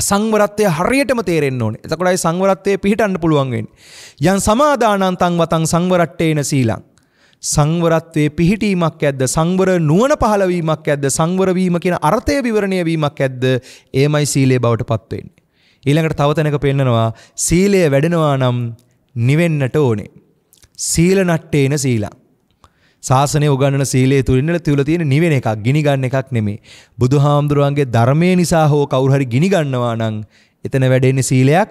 අසංවරත්වය හරියටම තේරෙන්න ඕනේ. එතකොටයි සංවරත්වයේ පිහිටන්න පුළුවන් වෙන්නේ. යන් සමාදානං තං වතං සංවරට්ඨේන සීලං. සංවරත්වයේ පිහිටීමක් ඇද්ද? සංවර නුවණ පහළවීමක් ඇද්ද? සංවර වීම කියන අර්ථය විවරණය වීමක් ඇද්ද? එමයි සීලය බවට පත් වෙන්නේ. ඊළඟට තව තැනක පෙන්නනවා සීලය වැඩෙනවා නම් නිවෙන්නට ඕනේ. සීල නට්ටේන සීලං. සාසනය උගන්නන සීලේ තුලින්ල තියුල තියෙන නිවෙන එකක් ගිනි ගන්න එකක් නෙමේ. බුදුහාමුදුරුවන්ගේ ධර්මයේ නිසා හෝ කවුරු හරි ගිනි ගන්නවා නම් එතන වැඩෙන්නේ සීලයක්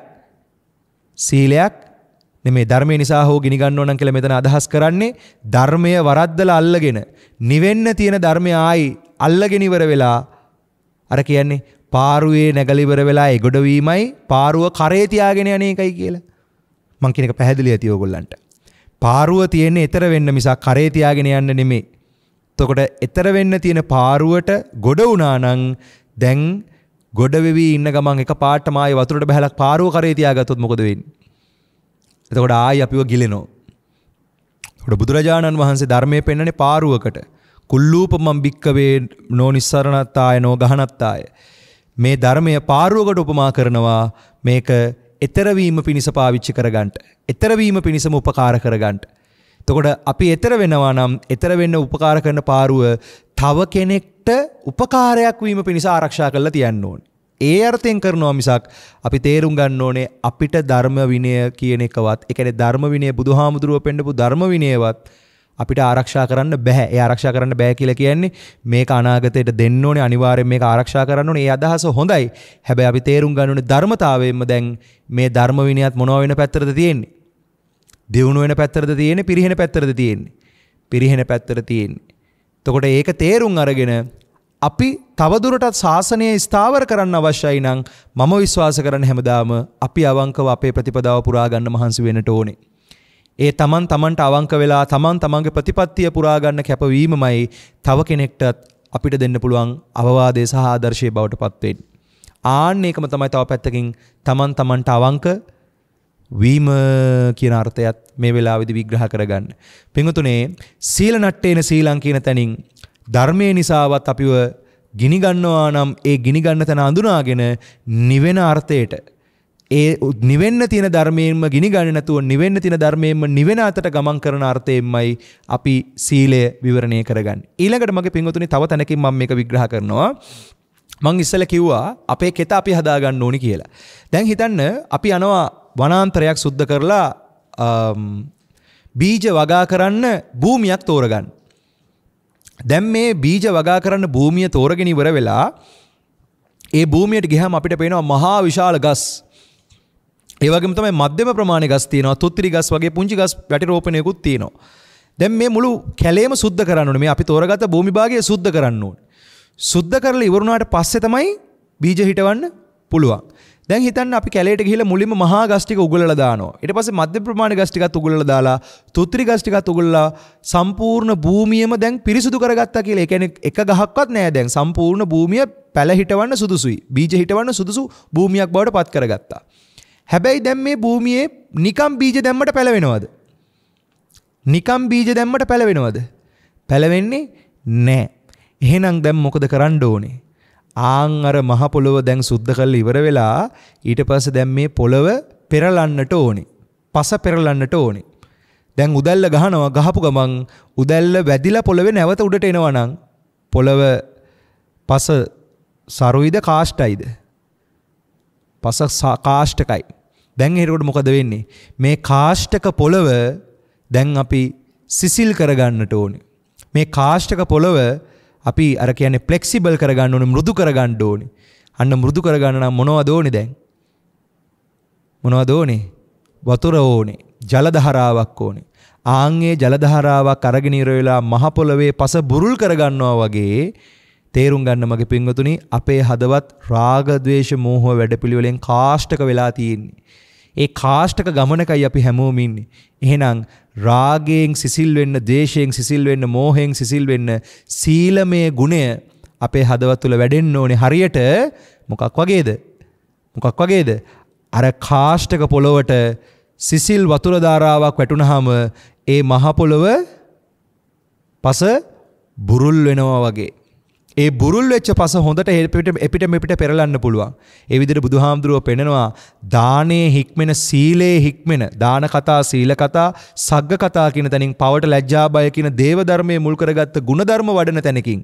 සීලයක් නෙමේ ධර්මයේ නිසා හෝ ගිනි ගන්නෝ නම් කියලා මෙතන අදහස් කරන්නේ ධර්මය වරද්දලා අල්ලගෙන නිවෙන්න තියෙන ධර්මය ආයි අල්ලගෙන ඉවර වෙලා අර කියන්නේ පාරුවේ නැගලා ඉවර වෙලා එගොඩ වීමයි පාරුව කරේ තියාගෙන යන එකයි කියලා. මං කියන එක පැහැදිලි ඇති ඕගොල්ලන්ට. පාරුව තියෙන්නේ එතර වෙන්න මිසක් කරේ තියාගෙන යන්න නෙමෙයි. එතකොට එතර වෙන්න තියෙන පාරුවට ගොඩ වුණා නම් දැන් ගොඩ වෙවි ඉන්න ගමන් එක පාටම ආයේ වතුරට බහැලා පාරුව කරේ තියාගත්තොත් මොකද වෙන්නේ? එතකොට ආයි අපිව ගිලෙනවා. එතකොට බුදුරජාණන් වහන්සේ ධර්මයේ පෙන්වන්නේ පාරුවකට. කුල්ලූපමම් බික්කවේ නොනිස්සරණත්තාය නොගහනත්තාය. මේ ධර්මය පාරුවකට උපමා කරනවා මේක එතරවීම පිණිස පාවිච්චි කරගන්නට. එතරවීම පිණිසම උපකාර කරගන්නට. තකොට අපි එතර වෙනවා නම් එතර වෙන්න උපකාර කරන පාරුව තව කෙනෙක්ට උපකාරයක් වීම පිණිස ආරක්ෂා කරලා තියන්න ඕනේ. ඒ අර්ථයෙන් කරනවා මිසක් අපි තේරුම් ගන්න ඕනේ අපිට ධර්ම විනය කියන එකවත් ඒ කියන්නේ ධර්ම විනය බුදුහාමුදුරුව පෙන්නපු ධර්ම විනයවත් අපිට ආරක්ෂා කරන්න බැහැ ඒ ආරක්ෂා කරන්න බෑ කියලා කියන්නේ මේක අනාගතයට දෙන්න ඕනේ අනිවාර්යෙන් මේක ආරක්ෂා කරන්න ඕනේ ඒ අදහස හොඳයි හැබැයි අපි තේරුම් ගන්න ඕනේ ධර්මතාවයෙන්ම දැන් මේ ධර්ම විනයත් මොනවා වෙන පැත්තටද තියෙන්නේ දියුණු වෙන පැත්තටද තියෙන්නේ පිරිහෙන පැත්තටද තියෙන්නේ පිරිහෙන පැත්තට තියෙන්නේ එතකොට ඒක තේරුම් අරගෙන අපි තවදුරටත් ශාසනය ස්ථාවර කරන්න අවශ්‍යයි නම් මම විශ්වාස කරන හැමදාම අපි අවංකව අපේ ප්‍රතිපදාව පුරාගන්න මහන්සි වෙනට ඕනේ. ඒ තමන් තමන්ට අවංක වෙලා තමන් තමන්ගේ ප්‍රතිපත්තිය පුරා ගන්න කැපවීමමයි තව කෙනෙක්ටත් අපිට දෙන්න පුළුවන් අවවාදය සහ ආදර්ශය බවට පත් වෙන්නේ. ආන්න ඒකම තමයි තව පැත්තකින් තමන් තමන්ට අවංක වීම කියන අර්ථයත් මේ වෙලාවේදී විග්‍රහ කරගන්න. පින්වතුනේ සීල නට්ටේන සීලං කියන තැනින් ධර්මයේ නිසාවත් අපිව ගිනි ගන්නවා නම් ඒ ගිනි ගන්න තැන අඳුනාගෙන නිවෙන අර්ථයට ඒ නිවෙන්න තියෙන ධර්මයෙන්ම ගිනි ගන්න නැතුව නිවෙන්න තියෙන ධර්මයෙන්ම නිවෙන අතට ගමන් කරන අර්ථයෙන්මයි අපි සීලය විවරණය කරගන්නේ. ඊළඟට මගේ පින්වතුනි තව තැනකින් මම මේක විග්‍රහ කරනවා. මං ඉස්සෙල්ලා කිව්වා අපේ කෙත අපි හදා ගන්න ඕනි කියලා. දැන් හිතන්න අපි යනවා වනාන්තරයක් සුද්ධ කරලා බීජ වගා කරන්න භූමියක් තෝරගන්න. දැන් මේ බීජ වගා කරන්න භූමිය තෝරගෙන ඉවර වෙලා ඒ භූමියට ගියහම අපිට පේනවා මහා විශාල ගස්. ඒවගේ තමයි මධ්‍යම ප්‍රමාණය ගස් තියෙනවා තුත්තිරි ගස් වගේ පුංචි ගස් වැටිරෝපණයකුත් තියෙනවා. දැන් මේ මුළු කැලේම සුද්ධ කරන්න ඕනේ. මේ අපි තෝරගත්ත භූමිභාගය සුද්ධ කරන්න ඕනේ. සුද්ධ කරලා ඉවර වුණාට පස්සේ තමයි බීජ හිටවන්න පුළුවන්. දැන් හිතන්න අපි කැලේට ගිහිල්ලා මුලින්ම මහා ගස් ටික උගලලා දානවා. ඊට පස්සේ මධ්‍ය ප්‍රමාණ ගස් ටිකත් උගලලා දාලා, තුත්‍රි ගස් ටිකත් උගලලා සම්පූර්ණ භූමියම දැන් පිරිසුදු කරගත්තා කියලා. ඒ කියන්නේ එක ගහක්වත් නෑ දැන් සම්පූර්ණ භූමිය පැල හිටවන්න සුදුසුයි. බීජ හිටවන්න සුදුසු භූමියක් බවට පත් කරගත්තා. හැබැයි දැන් මේ භූමියේ නිකම් බීජ දැම්මට පැලවෙනවද? නිකම් බීජ දැම්මට පැලවෙනවද? පැලවෙන්නේ නැහැ. එහෙනම් දැන් මොකද කරන්න ඕනේ? ආන් අර මහ පොළොව දැන් සුද්ධ කරලා ඉවර වෙලා ඊට පස්සේ දැන් මේ පොළව පෙරලන්නට ඕනේ. පස පෙරලන්නට ඕනේ. දැන් උදැල්ල ගහනවා ගහපු ගමන් උදැල්ල වැදිලා පොළවේ නැවත උඩට එනවා නම් පොළව පස සරුයිද කාෂ්ටයිද? පස කාෂ්ටකයි. දැන් එරකොට මොකද වෙන්නේ. මේ කාෂ්ටක පොළව දැන් අපි සිසිල් කරගන්නට ඕන. මේ කාෂ්ටක පොළව අපි අර කියන්නේ ෆ්ලෙක්සිබල් කරගන්න ඕනේ මෘදු කරගන්න ඕනේ. අන්න මෘදු කරගන්න නම් මොනවද ඕනේ දැන්? මොනවද ඕනේ? වතුර ඕනේ. ජල දහරාවක් ඕනේ. ආන්ගේ ජල දහරාවක් අරගෙන ඉර වෙලා මහ පොළවේ පස බුරුල් කරගන්නවා වගේ තේරුම් ගන්න මගේ පින්වතුනි අපේ හදවත් රාග ద్వේෂ මෝහ වැඩපිළිවෙලෙන් කාෂ්ඨක වෙලා තියෙන්නේ. ඒ කාෂ්ඨක ගමනකයි අපි හැමෝම ඉන්නේ. එහෙනම් රාගයෙන් සිසිල් වෙන්න, ද්වේෂයෙන් සිසිල් වෙන්න, මෝහයෙන් සිසිල් වෙන්න සීලමය ගුණය අපේ හදවත් තුළ වැඩෙන්න ඕනේ හරියට මොකක් වගේද? මොකක් වගේද? අර කාෂ්ඨක පොළොවට සිසිල් වතුර ධාරාවක් වැටුනහම ඒ මහ පොළොව පස බුරුල් වෙනවා වගේ ඒ බුරුල් වෙච්ච පස හොඳට හෙපිට එපිට මෙපිට පෙරලන්න පුළුවන්. ඒ විදිහට බුදුහාමුදුරුව පෙන්නනවා දානයේ හික්මෙන සීලේ හික්මෙන දාන කතා සීල කතා සග්ග කතා කියන තැනින් පවට ලැජ්ජා බය කියන දේව ධර්මයේ මුල් කරගත්ත ಗುಣධර්ම වඩන තැනකින්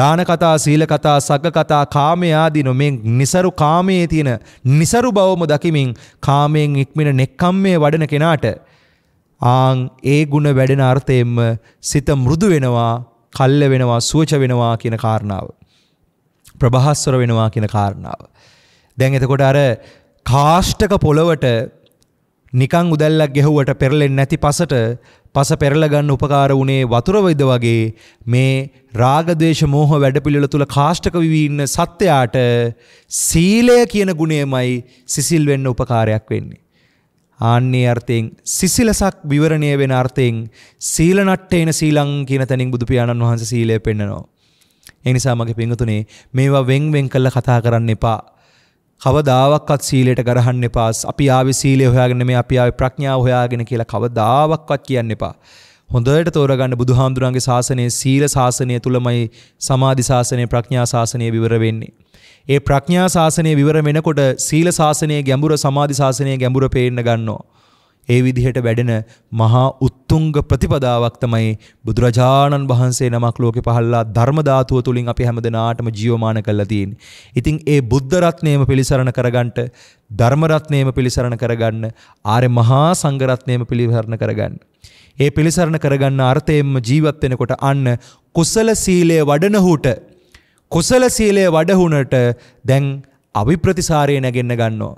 දාන කතා සීල කතා සග්ග කතා කාමයේ ආදීන මේ નિසරු කාමයේ තියෙන નિසරු බවම දකිමින් කාමයෙන් ඉක්මන නෙක්ඛම්මයේ වඩන කෙනාට ආන් ඒ ಗುಣ වැඩෙන අර්ථයෙන්ම සිත මෘදු වෙනවා කල්ල වෙනවා සුවච වෙනවා කියන කාරණාව. ප්‍රභාස්වර වෙනවා කියන කාරණාව. දැන් එතකොට අර කාෂ්ටක පොළවට නිකං උදැල්ලක් ගෙහුවට පෙරලෙන්නේ නැති පසට පස පෙරල ගන්න උපකාර වුණේ වතුර වේද වගේ මේ රාග ද්වේෂ මෝහ වැඩපිළිවෙල තුල කාෂ්ටක විවි ඉන්න සත්‍යයට සීලය කියන ගුණයමයි සිසිල් වෙන්න උපකාරයක් වෙන්නේ. ආන්නේ අර්ථයෙන් සිසිලසක් විවරණය වෙන අර්ථයෙන් සීල නට්ටේන සීලං කියන තැනින් බුදු පියාණන් වහන්සේ සීලය පෙන්නනවා. ඒ නිසා මගේ පින්වතුනේ මේවා වෙන් වෙන් කළා කතා කරන්න එපා. කවදාවක්වත් සීලයට ගරහන්න එපා. අපි ආවේ සීලය හොයාගෙන මේ අපි ආවේ ප්‍රඥාව හොයාගෙන කියලා කවදාවක්වත් කියන්න එපා. හොඳට තෝරගන්න බුදුහාමුදුරන්ගේ ශාසනය සීල ශාසනය තුලමයි සමාධි ශාසනය ප්‍රඥා ශාසනය විවර වෙන්නේ. ඒ ප්‍රඥා ශාසනය විවර වෙනකොට සීල ශාසනයේ ගැඹුර සමාධි ශාසනයේ ගැඹුර පේන්න ගන්නවා. ඒ විදිහට වැඩෙන මහා උත්තුංග ප්‍රතිපදාවක් තමයි බුදුරජාණන් වහන්සේ නමක් ලෝකේ පහළලා ධර්ම ධාතුව තුලින් අපි හැමදෙනාටම ජීවමාන කරලා තියෙන්නේ. ඉතින් ඒ බුද්ධ රත්නයම පිළිසරණ කරගන්නට ධර්ම රත්නයම පිළිසරණ කරගන්න ආර්ය මහා සංඝ රත්නයම පිළිසරණ කරගන්න. ඒ පිළිසරණ කරගන්න අර්ථයෙන්ම ජීවත් වෙනකොට අන්න කුසල සීලය වඩන හුට කුසල සීලය වඩහුනට දැන් අවිප්‍රතිසාරය නැගෙන්න ගන්නවා.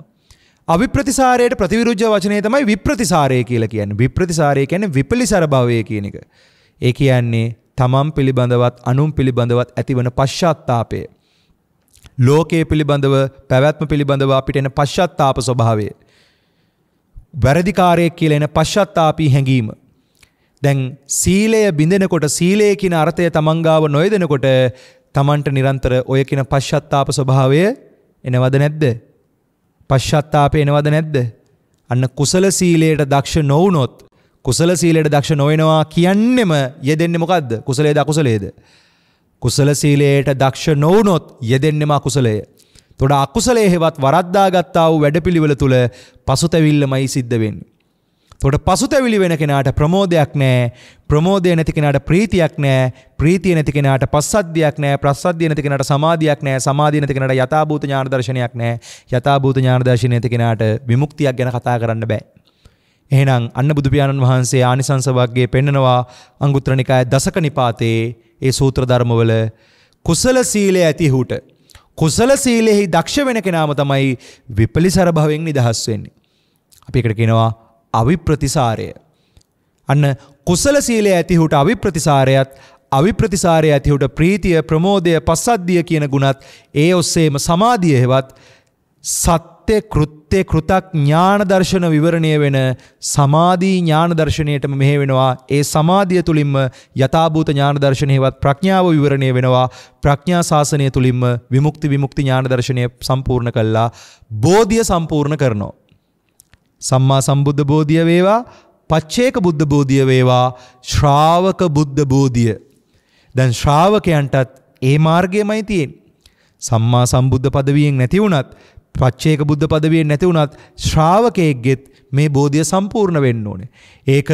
අවිප්‍රතිසාරයට ප්‍රතිවිරුද්ධ වචනය තමයි විප්‍රතිසාරය කියලා කියන්නේ. විප්‍රතිසාරය කියන්නේ විපලිසර භාවය කියන එක. ඒ කියන්නේ තමන් පිළිබඳවත් අනුන් පිළිබඳවත් ඇතිවන පශ්චාත්තාපය. ලෝකයේ පිළිබඳව පැවැත්ම පිළිබඳව අපිට එන පශ්චාත්තාප ස්වභාවය. වැරදිකාරයෙක් කියලා එන පශ්චාත්තාපී හැඟීම. දැන් සීලය බිඳෙනකොට සීලය කියන අර්ථය තමන්ගාව නොයදෙනකොට තමන්ට නිරන්තර ඔය කියන පශ්චත්තාප ස්වභාවය එනවද නැද්ද? පශ්චත්තාපය එනවද නැද්ද? අන්න කුසල සීලයට දක්ෂ නොවුනොත් කුසල සීලයට දක්ෂ නොවෙනවා කියන්නෙම යෙදෙන්නේ මොකද්ද? කුසලයේද අකුසලයේද? කුසල සීලයට දක්ෂ නොවුනොත් යෙදෙන්නේම අකුසලය. එතකොට අකුසලයේ හෙවත් වරද්දාගත්තා වූ වැඩපිළිවෙල තුල පසුතැවිල්ලමයි සිද්ධ වෙන්නේ. තොට පසුතැවිලි වෙන කෙනාට ප්‍රමෝදයක් නෑ ප්‍රමෝදය නැති කෙනාට ප්‍රීතියක් නෑ ප්‍රීතිය නැති කෙනාට පස්සද්ධියක් නෑ ප්‍රසද්ධිය නැති කෙනාට සමාධියක් නෑ සමාධිය නැති කෙනාට යථාභූත ඥාන දර්ශනයක් නෑ යථාභූත ඥාන දර්ශනය නැති කෙනාට විමුක්තියක් ගැන කතා කරන්න බෑ එහෙනම් අන්න බුදු පියාණන් වහන්සේ ආනිසංස වර්ගයේ පෙන්නනවා අංගුත්තර නිකාය දසක නිපාතේ ඒ සූත්‍ර ධර්මවල කුසල සීලය ඇතිහුට කුසල සීලෙහි දක්ෂ වෙන කෙනාම තමයි විපලිසර භවෙන් නිදහස් වෙන්නේ අපි එකට කියනවා අවිප්‍රතිසාරය. අන්න කුසල සීලය ඇතිහුට අවිප්‍රතිසාරයත් අවිප්‍රතිසාරය ඇතිහුට ප්‍රීතිය ප්‍රමෝදය පස්සද්ධිය කියන ගුණත් ඒ ඔස්සේම සමාධිය හෙවත් සත්‍ය කෘත්‍ය කෘතක් ඥානදර්ශන විවරණය වෙන සමාධී ඥානදර්ශනයටම මෙහෙ වෙනවා ඒ සමාධිය තුළින්ම යථභූත ඥානදර්ශනයවත් ප්‍රඥාව විවරණය වෙනවා ප්‍රඥා ශාසනය තුළින්ම විමුක්ති විමුක්ති ඥානදර්ශනය සම්පූර්ණ කල්ලා බෝධිය සම්පූර්ණ කරනවා. සම්මා සම්බුද්ධ බෝධිය වේවා පච්චේක බුද්ධ බෝධිය වේවා ශ්‍රාවක බුද්ධ බෝධිය. දැන් ශ්‍රාවකයන්ටත් ඒ මාර්ගයමයි තියෙන්නේ. සම්මා සම්බුද්ධ පදවියෙන් නැති වුණත් පච්චේක බුද්ධ පදවියෙන් නැති වුණත් ශ්‍රාවකයෙක්ගෙත් මේ බෝධිය සම්පූර්ණ වෙන්න ඕනේ. ඒක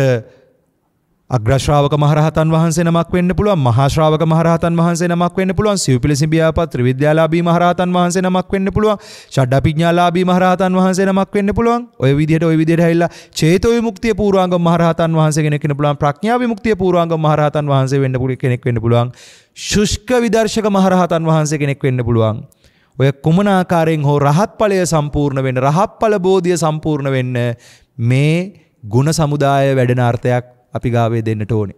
අග්‍රශ්‍රාවක මහරහතන් වහන්සේ නමක් වෙන්න පුළුවන් මහා ශ්‍රාවක මහරහතන් වහන්සේ නමක් වෙන්න පුළුවන් සිව්පිලිසිඹියාපත් ත්‍රිවිද්‍යාලාභී මහරහතන් වහන්සේ නමක් වෙන්න පුළුවන් ෂඩ්ඩපිඥාලාභී මහරහතන් වහන්සේ නමක් වෙන්න පුළුවන් ඔය විදිහට ඔය විදිහට හැවිලා චේතෝ විමුක්තිය පූර්වාංග මහරහතන් වහන්සේ කෙනෙක් වෙන්න පුළුවන් ප්‍රඥා විමුක්තිය පූර්වාංග මහරහතන් වහන්සේ වෙන්න පුළුවන් කෙනෙක් වෙන්න පුළුවන් ශුෂ්ක විදර්ශක මහරහතන් වහන්සේ කෙනෙක් වෙන්න පුළුවන් ඔය කුමන ආකාරයෙන් හෝ රහත් ඵලය සම්පූර්ණ වෙන්න රහත් ඵල බෝධිය සම්පූර්ණ වෙන්න මේ ගුණ සමුදාය වැඩෙන අර්ථයක් අපි ගාවේ දෙන්නට ඕනේ.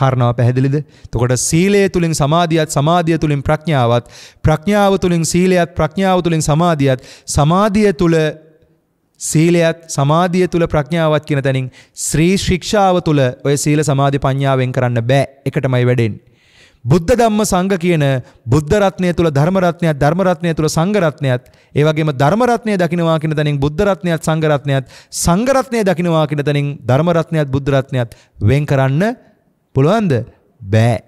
කාරණාව පැහැදිලිද? එතකොට සීලය තුලින් සමාධියත් සමාධිය තුලින් ප්‍රඥාවත් ප්‍රඥාව තුලින් සීලයත් ප්‍රඥාව තුලින් සමාධියත් සමාධිය තුල සීලයත් සමාධිය තුල ප්‍රඥාවත් කියන තැනින් ශ්‍රී ශික්ෂාව තුල ඔය සීල සමාධි ප්‍රඥාවෙන් කරන්න බෑ. එකටමයි වැඩෙන්නේ. බුද්ධ ධම්ම සංඝ කියන බුද්ධ රත්නය තුල ධර්ම රත්නයත් ධර්ම රත්නය තුල සංඝ රත්නයත් ඒ වගේම ධර්ම රත්නය දකින්නවා කියන තැනින් බුද්ධ රත්නයත් සංඝ රත්නයත් සංඝ රත්නය දකින්නවා කියන තැනින් ධර්ම රත්නයත් බුද්ධ රත්නයත් වෙන් කරන්න පුළුවන්ද බෑ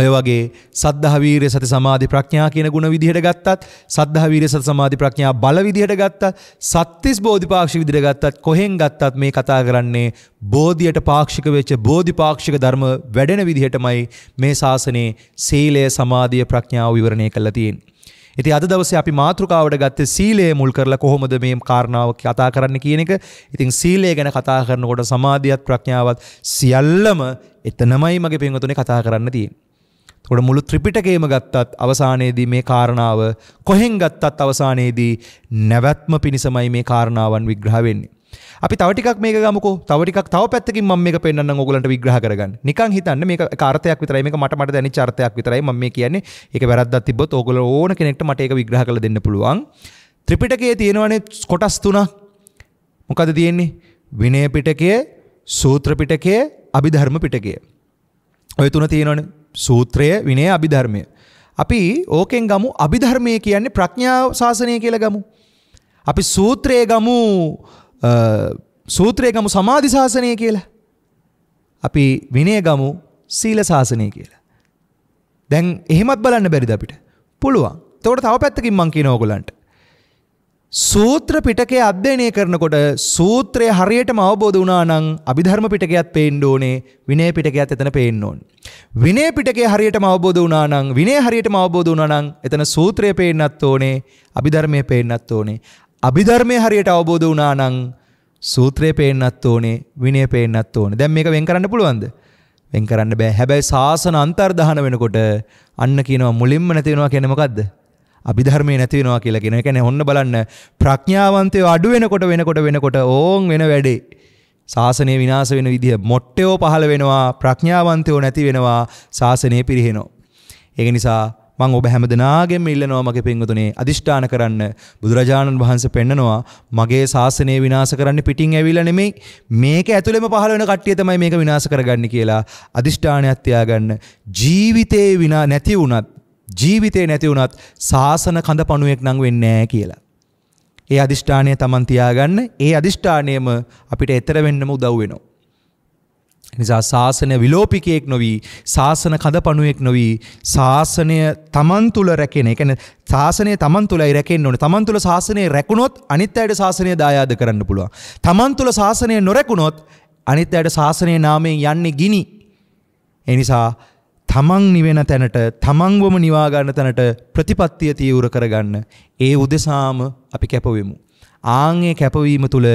ඔය වගේ සද්ධාවීරය සති සමාධි ප්‍රඥා කියන ගුණ විදිහට ගත්තත් සද්ධාවීරය සති සමාධි ප්‍රඥා බල විදිහට ගත්තත් සත්‍තිස් බෝධිපාක්ෂික විදිහට ගත්තත් කොහෙන් ගත්තත් මේ කතා කරන්නේ බෝධියට පාක්ෂික වෙච්ච බෝධිපාක්ෂික ධර්ම වැඩෙන විදිහටමයි මේ ශාසනයේ සීලය සමාධිය ප්‍රඥාව විවරණය කරලා තියෙන්නේ. ඉතින් අද දවසේ අපි මාතෘකාවට ගත්තේ සීලය මුල් කරලා කොහොමද මේ කාරණාව කතා කරන්න කියන එක. ඉතින් සීලය ගැන කතා කරනකොට සමාධියත් ප්‍රඥාවත් සියල්ලම එතනමයි මගේ පින්වතුනේ කතා කරන්න තියෙන්නේ. කොට මුළු ත්‍රිපිටකේම ගත්තත් අවසානයේදී මේ කාරණාව කොහෙන් ගත්තත් අවසානයේදී නැවැත්ම පිණිසමයි මේ කාරණාවන් විග්‍රහ වෙන්නේ. අපි තව ටිකක් මේක ගමුකෝ. තව ටිකක් තව පැත්තකින් මම මේක පෙන්වන්නම් ඕගලන්ට විග්‍රහ කරගන්න. නිකන් හිතන්න මේක ඒක අර්ථයක් විතරයි. මේක මට මට දැනෙච්ච අර්ථයක් විතරයි මම මේ කියන්නේ. ඒක වැරද්දක් තිබ්බොත් ඕගොල්ලෝ ඕන කෙනෙක්ට මට ඒක විග්‍රහ කරලා දෙන්න පුළුවන්. ත්‍රිපිටකයේ තියෙනවනේ කොටස් තුනක්. මොකද තියෙන්නේ? විනය පිටකය, සූත්‍ර පිටකය, අභිධර්ම පිටකය. ඔය තුන තියෙනවනේ. සූත්‍රය විනය අභිධර්මය. අපි ඕකෙන් ගමු අභිධර්මය කියන්නේ ප්‍රඥාව ශාසනය කියල ගමු. අපි සූත්‍රයේ ගමු සූත්‍රය ගමු සමාධි ශාසනය කියලා. අපි විනය ගමු සීල ශාසනය කියලා. දැන් එහෙමත් බලන්න බැරිද අපිට. පුළුවන්. එතකොට තව පැත්තකින් මං කියන ඕගලන්ට. සූත්‍ර පිටකය අධ්‍යයනය කරනකොට සූත්‍රය හරියටම අවබෝධ වුණා නම් අභිධර්ම පිටකයත් පේන්න ඕනේ විනය පිටකයත් එතන පේන්න ඕනේ. විනය පිටකය හරියටම අවබෝධ වුණා නම් විනය හරියටම අවබෝධ වුණා නම් එතන සූත්‍රය පේන්නත් ඕනේ අභිධර්මය පේන්නත් ඕනේ. අභිධර්මය හරියට අවබෝධ වුණා නම් සූත්‍රය පේන්නත් ඕනේ විනය පේන්නත් ඕනේ. දැන් මේක වෙන් කරන්න පුළුවන්ද? වෙන් කරන්න බෑ. හැබැයි සාසන අන්තර්දාහන වෙනකොට අන්න කියනවා මුලින්ම නැති වෙනවා කියන්නේ මොකද්ද? අභිධර්මය නැති වෙනවා කියලා කියන එක. يعني ඔන්න බලන්න ප්‍රඥාවන්තයෝ අඩු වෙනකොට වෙනකොට වෙනකොට ඕන් වෙන වැඩේ. ශාසනය විනාශ වෙන විදිහ මොට්ටයෝ පහළ වෙනවා ප්‍රඥාවන්තයෝ නැති වෙනවා ශාසනය පිරිහෙනවා. ඒක නිසා මං ඔබ හැමදෙනාගෙම ඉල්ලනවා මගේ පින්වතුනේ අදිෂ්ඨාන කරන්න බුදුරජාණන් වහන්සේ පෙන්නනවා මගේ ශාසනය විනාශ කරන්න පිටින් ඇවිල්ලා නෙමෙයි මේක ඇතුළෙම පහළ වෙන කට්ටිය තමයි මේක විනාශ කරගන්නේ කියලා අදිෂ්ඨානයක් තියාගන්න ජීවිතේ විනා නැති වුණත් ජීවිතේ නැති වුණත් සාසන කඳ පණුවෙක් නං වෙන්නෑ කියලා. ඒ අධිෂ්ඨානය තමන් තියාගන්න ඒ අධිෂ්ඨානයම අපිට එතර වෙන්නම උදව් වෙනවා. නිසා ශාසනය විලෝපිකයෙක් නොවී ශාසන කඳ පණුවෙක් නොවී ශාසනය තමන් තුළ රැකෙන එකන ශාසනය තමන් තුළයි රැකෙන් ඕන තමන් තුළ ශාසනය රැකුණොත් අනිත් අයට ශාසනය දායාද කරන්න පුළුවන්. තමන් තුළ ශාසනය නොරැකුණොත් අනිත් අයට ශාසනය නාමයෙන් යන්නේ ගිනි. එනිසා තමන් නිවෙන තැනට තමන්වම නිවාගන්න තැනට ප්‍රතිපත්තිය තීව්‍ර කරගන්න ඒ උදෙසාම අපි කැපවෙමු. ආංගේ කැපවීම තුළ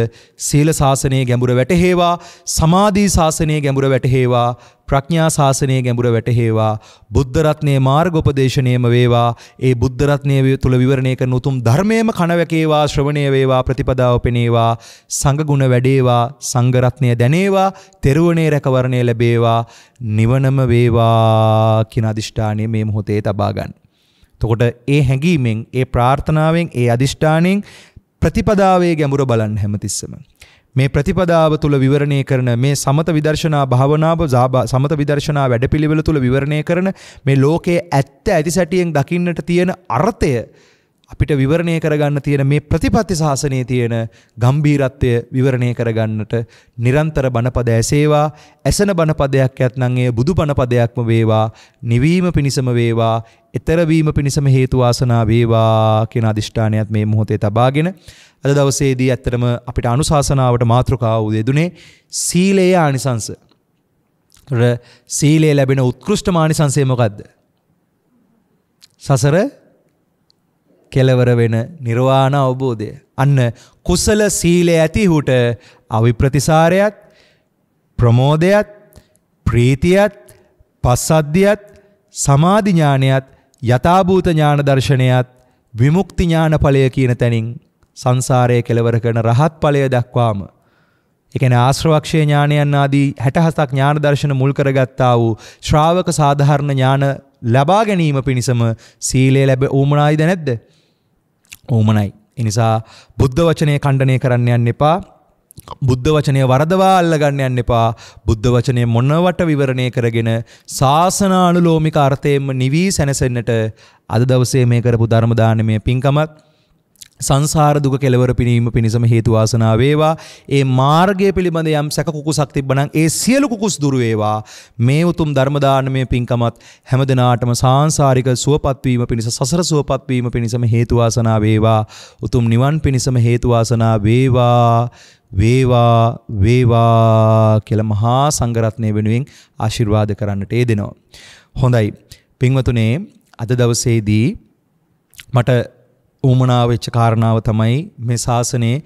සීල ශාසනයේ ගැඹුර වැටහේවා සමාධී ශාසනයේ ගැඹුර වැටහේවා ප්‍රඥා ශාසනයේ ගැඹුර වැටහේවා බුද්ධ රත්නයේ මාර්ගෝපදේශණයම වේවා ඒ බුද්ධ රත්නයේ තුල විවරණය කරන උතුම් ධර්මයේම කණවැකේවා ශ්‍රවණය වේවා ප්‍රතිපදාව පෙනේවා සංඝ ගුණ වැඩේවා සංඝ රත්නය දැනේවා තෙරුවනේ රැකවරණය ලැබේවා නිවනම වේවා කියන අදිෂ්ඨානය මේ මොහොතේ තබා ගන්න. එතකොට ඒ හැඟීමෙන් ඒ ප්‍රාර්ථනාවෙන් ඒ අදිෂ්ඨානෙන් ප්‍රතිපදාවේ ගැඹුර බලන්න හැමතිස්සම. මේ ප්‍රතිපදාව තුළ විවරණය කරන මේ සමත විදර්ශනා භාවනාව සමත විදර්ශනා වැඩපිළිවෙල තුළ විවරණය කරන මේ ලෝකයේ ඇත්ත ඇති සැටියෙන් දකින්නට තියෙන අර්ථය අපිට විවරණය කරගන්න තියෙන මේ ප්‍රතිපත්ති ශාසනයේ තියෙන ගම්භීරත්වය විවරණය කරගන්නට නිරන්තර බණපද ඇසේවා ඇසන බණපදයක් ඇත්නම් එය බුදු බණපදයක්ම වේවා නිවීම පිණිසම වේවා ඊතර වීම පිණිසම හේතු වාසනා වේවා කියන අදිෂ්ඨානයත් මේ මොහොතේ තබාගෙන අද දවසේදී ඇත්තටම අපිට අනුශාසනාවට මාතෘකාව උදෙදුනේ සීලයේ ආනිසංශ. සීලයේ ලැබෙන උත්කෘෂ්ඨ මානිසංශය මොකද්ද? සසර කෙලවර වෙන නිර්වාණ අවබෝධය. අන්න කුසල සීලය ඇතිහුට අවිප්‍රතිසාරයත් ප්‍රමෝදයත් ප්‍රීතියත් පස්සද්ධියත් සමාධිඥානයත් යථභූත ඥාන දර්ශනයත් විමුක්ති ඥාන ඵලය කියන තැනින් සංසාරය කෙලවර කරන රහත් ඵලය දක්වාම එකන ආශ්‍රවක්ෂය ඥානයන් ආදී හැටහසක් ඥාන දර්ශන මුල් කරගත්තා වූ ශ්‍රාවක සාධාරණ ඥාන ලබා ගැනීම පිණිසම සීලය ලැබ ඌමනායිද නැද්ද? ඕමනයි. එනිසා බුද්ධ වචනය කණ්ඩනය කරන්න යන්න එපා බුද්ධ වචනය වරදවා අල්ලගන්න යන්න එපා බුද්ධ වචනය මොනවට විවරණය කරගෙන ශාසනානුලෝමික අර්ථයෙන්ම නිවී සැනසෙන්නට අද දවසේ මේ කරපු ධර්මදානමය පින්කමත් සංසාර දුක කෙලවර පිනීම පිණිසම හේතු වාසනා වේවා. ඒ මාර්ගය පිළිබඳ යම් සැක කුකුසක් තිබ්බනම් ඒ සියලු කුකුස් දුරු වේවා. මේ උතුම් ධර්ම දානමය පින්කමත් හැමදිනාටම සාංශාරික සුවපත් වීම පිණිස සසර සුවපත් වීම පිණිසම හේතු වාසනා වේවා. උතුම් නිවන් පිණිසම හේතු වාසනා වේවා. වේවා වේවා කියලා මහා සංඝරත්නය වෙනුවෙන් ආශිර්වාද කරන්නට ඒ දෙනවා. හොඳයි. පින්වතුනේ අද දවසේදී මට ඌමනාව වෙච්ච කාරණාව තමයි මේ ශාසනයේ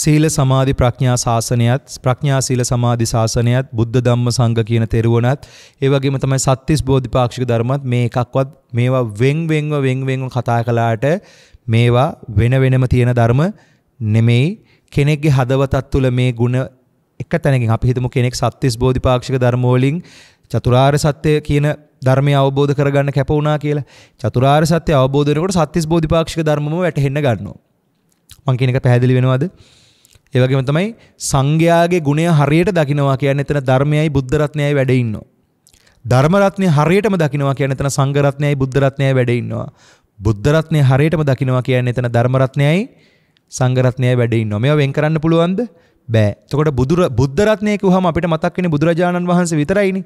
සීල සමාධි ප්‍රඥා ශාසනයත් ප්‍රඥා සීල සමාධි ශාසනයත් බුද්ධ ධම්ම සංඝ කියන තෙරුවණත් ඒ වගේම තමයි සත්‍තිස් බෝධිපාක්ෂික ධර්මත් මේ එකක්වත් මේවා වෙන් වෙන්ව වෙන් වෙන්ව කතා කළාට මේවා වෙන වෙනම තියෙන ධර්ම නෙමෙයි කෙනෙක්ගේ හදවතත් තුළ මේ ಗುಣ එක තැනකින් අපි හිතමු කෙනෙක් සත්‍තිස් බෝධිපාක්ෂික ධර්ම වලින් චතුරාර්ය සත්‍ය කියන ධර්මය අවබෝධ කරගන්න කැප වුණා කියලා. චතුරාර්ය සත්‍ය අවබෝධ වෙනකොට සත්‍තිස් බෝධිපාක්ෂික ධර්මම වැටහෙන්න ගන්නවා. මං කියන එක පැහැදිලි වෙනවද? ඒ වගේම තමයි සංඝයාගේ ගුණය හරියට දකිනවා කියන්නේ එතන ධර්මයයි බුද්ධ රත්නයයි වැඩ ඉන්නවා. ධර්ම රත්නය හරියටම දකිනවා කියන්නේ එතන සංඝ රත්නයයි බුද්ධ රත්නයයි වැඩ ඉන්නවා. බුද්ධ රත්නය හරියටම දකිනවා කියන්නේ එතන ධර්ම රත්නයයි සංඝ රත්නයයි වැඩ ඉන්නවා. මේවා වෙන් කරන්න පුළුවන්ද? බෑ. එතකොට බුදු බුද්ධ රත්නය කිව්වහම අපිට මතක් වෙන්නේ බුදුරජාණන් වහන්සේ විතරයිනේ.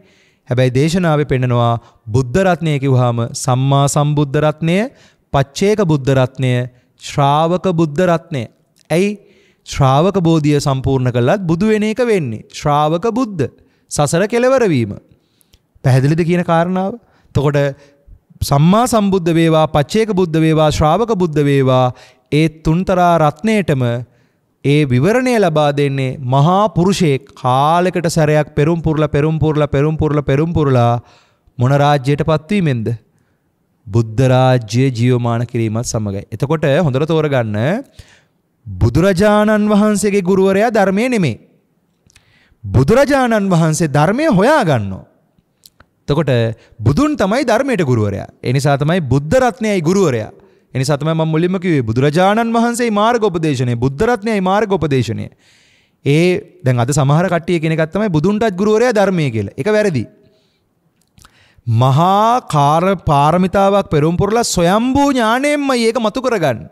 හැබැයි දේශනාවේ පෙන්නනවා බුද්ධ රත්නය කිව්වහම සම්මා සම්බුද්ධ රත්නය, පච්චේක බුද්ධ රත්නය, ශ්‍රාවක බුද්ධ රත්නය. ඇයි ශ්‍රාවක බෝධිය සම්පූර්ණ කළත් බුදු වෙන එක වෙන්නේ. ශ්‍රාවක බුද්ධ සසර කෙලවර වීම. පැහැදිලිද කියන කාරණාව? එතකොට සම්මා සම්බුද්ධ වේවා, පච්චේක බුද්ධ වේවා, ශ්‍රාවක බුද්ධ වේවා ඒ තුන්තරා රත්නයටම ඒ විවරණය ලබා දෙන්නේ මහා පුරුෂයේ කාලෙකට සැරයක් පෙරම් පුරලා පෙරම් පුරලා පෙරම් පුරලා පෙරම් පුරලා මොන රාජ්‍යයට පත්වීමෙන්ද බුද්ධ රාජ්‍ය ජීවමාන කිරීමත් සමගයි. එතකොට හොඳට තෝරගන්න බුදුරජාණන් වහන්සේගේ ගුරුවරයා ධර්මයේ නෙමෙයි. බුදුරජාණන් වහන්සේ ධර්මය හොයාගන්නවා. එතකොට බුදුන් තමයි ධර්මයට ගුරුවරයා. ඒ නිසා තමයි බුද්ධ රත්නයයි ගුරුවරයා. එනිසා තමයි මම මුලින්ම කිව්වේ බුදුරජාණන් වහන්සේ මාර්ගෝපදේශනය බුද්ධරත්නයයි මාර්ගෝපදේශනය. ඒ දැන් අද සමහර කට්ටිය කියන එකක් තමයි බුදුන්ටත් ගුරුවරයා ධර්මයේ කියලා. ඒක වැරදි. මහා කාර පාරමිතාවක් පෙරම් පුරලා සොයම්බූ ඥාණයෙන්මයි ඒක මතු කරගන්නේ.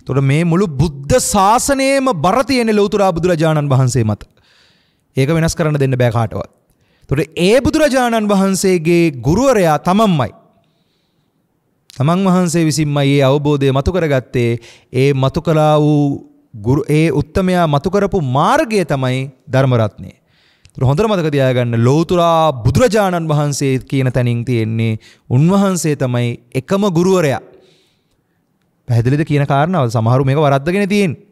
එතකොට මේ මුළු බුද්ධ ශාසනයෙම බර තියෙන ලෞතුරා බුදුරජාණන් වහන්සේ මත. ඒක වෙනස් කරන්න දෙන්න බෑ කාටවත්. එතකොට ඒ බුදුරජාණන් වහන්සේගේ ගුරුවරයා තමන්මයි. තමන් වහන්සේ විසින්ම ඒ අවබෝධය මතු කරගත්තේ ඒ මතු කළා වූ ගුරු ඒ උත්තමයා මතු කරපු මාර්ගය තමයි ධර්ම රත්නය. හොඳට මතක තියාගන්න ලෝතුරා බුදුරජාණන් වහන්සේ කියන තැනින් තියෙන්නේ උන්වහන්සේ තමයි එකම ගුරුවරයා. පැහැදිලිද කියන කාරණාව සමහරු මේක වරද්දගෙන තියෙන්නේ.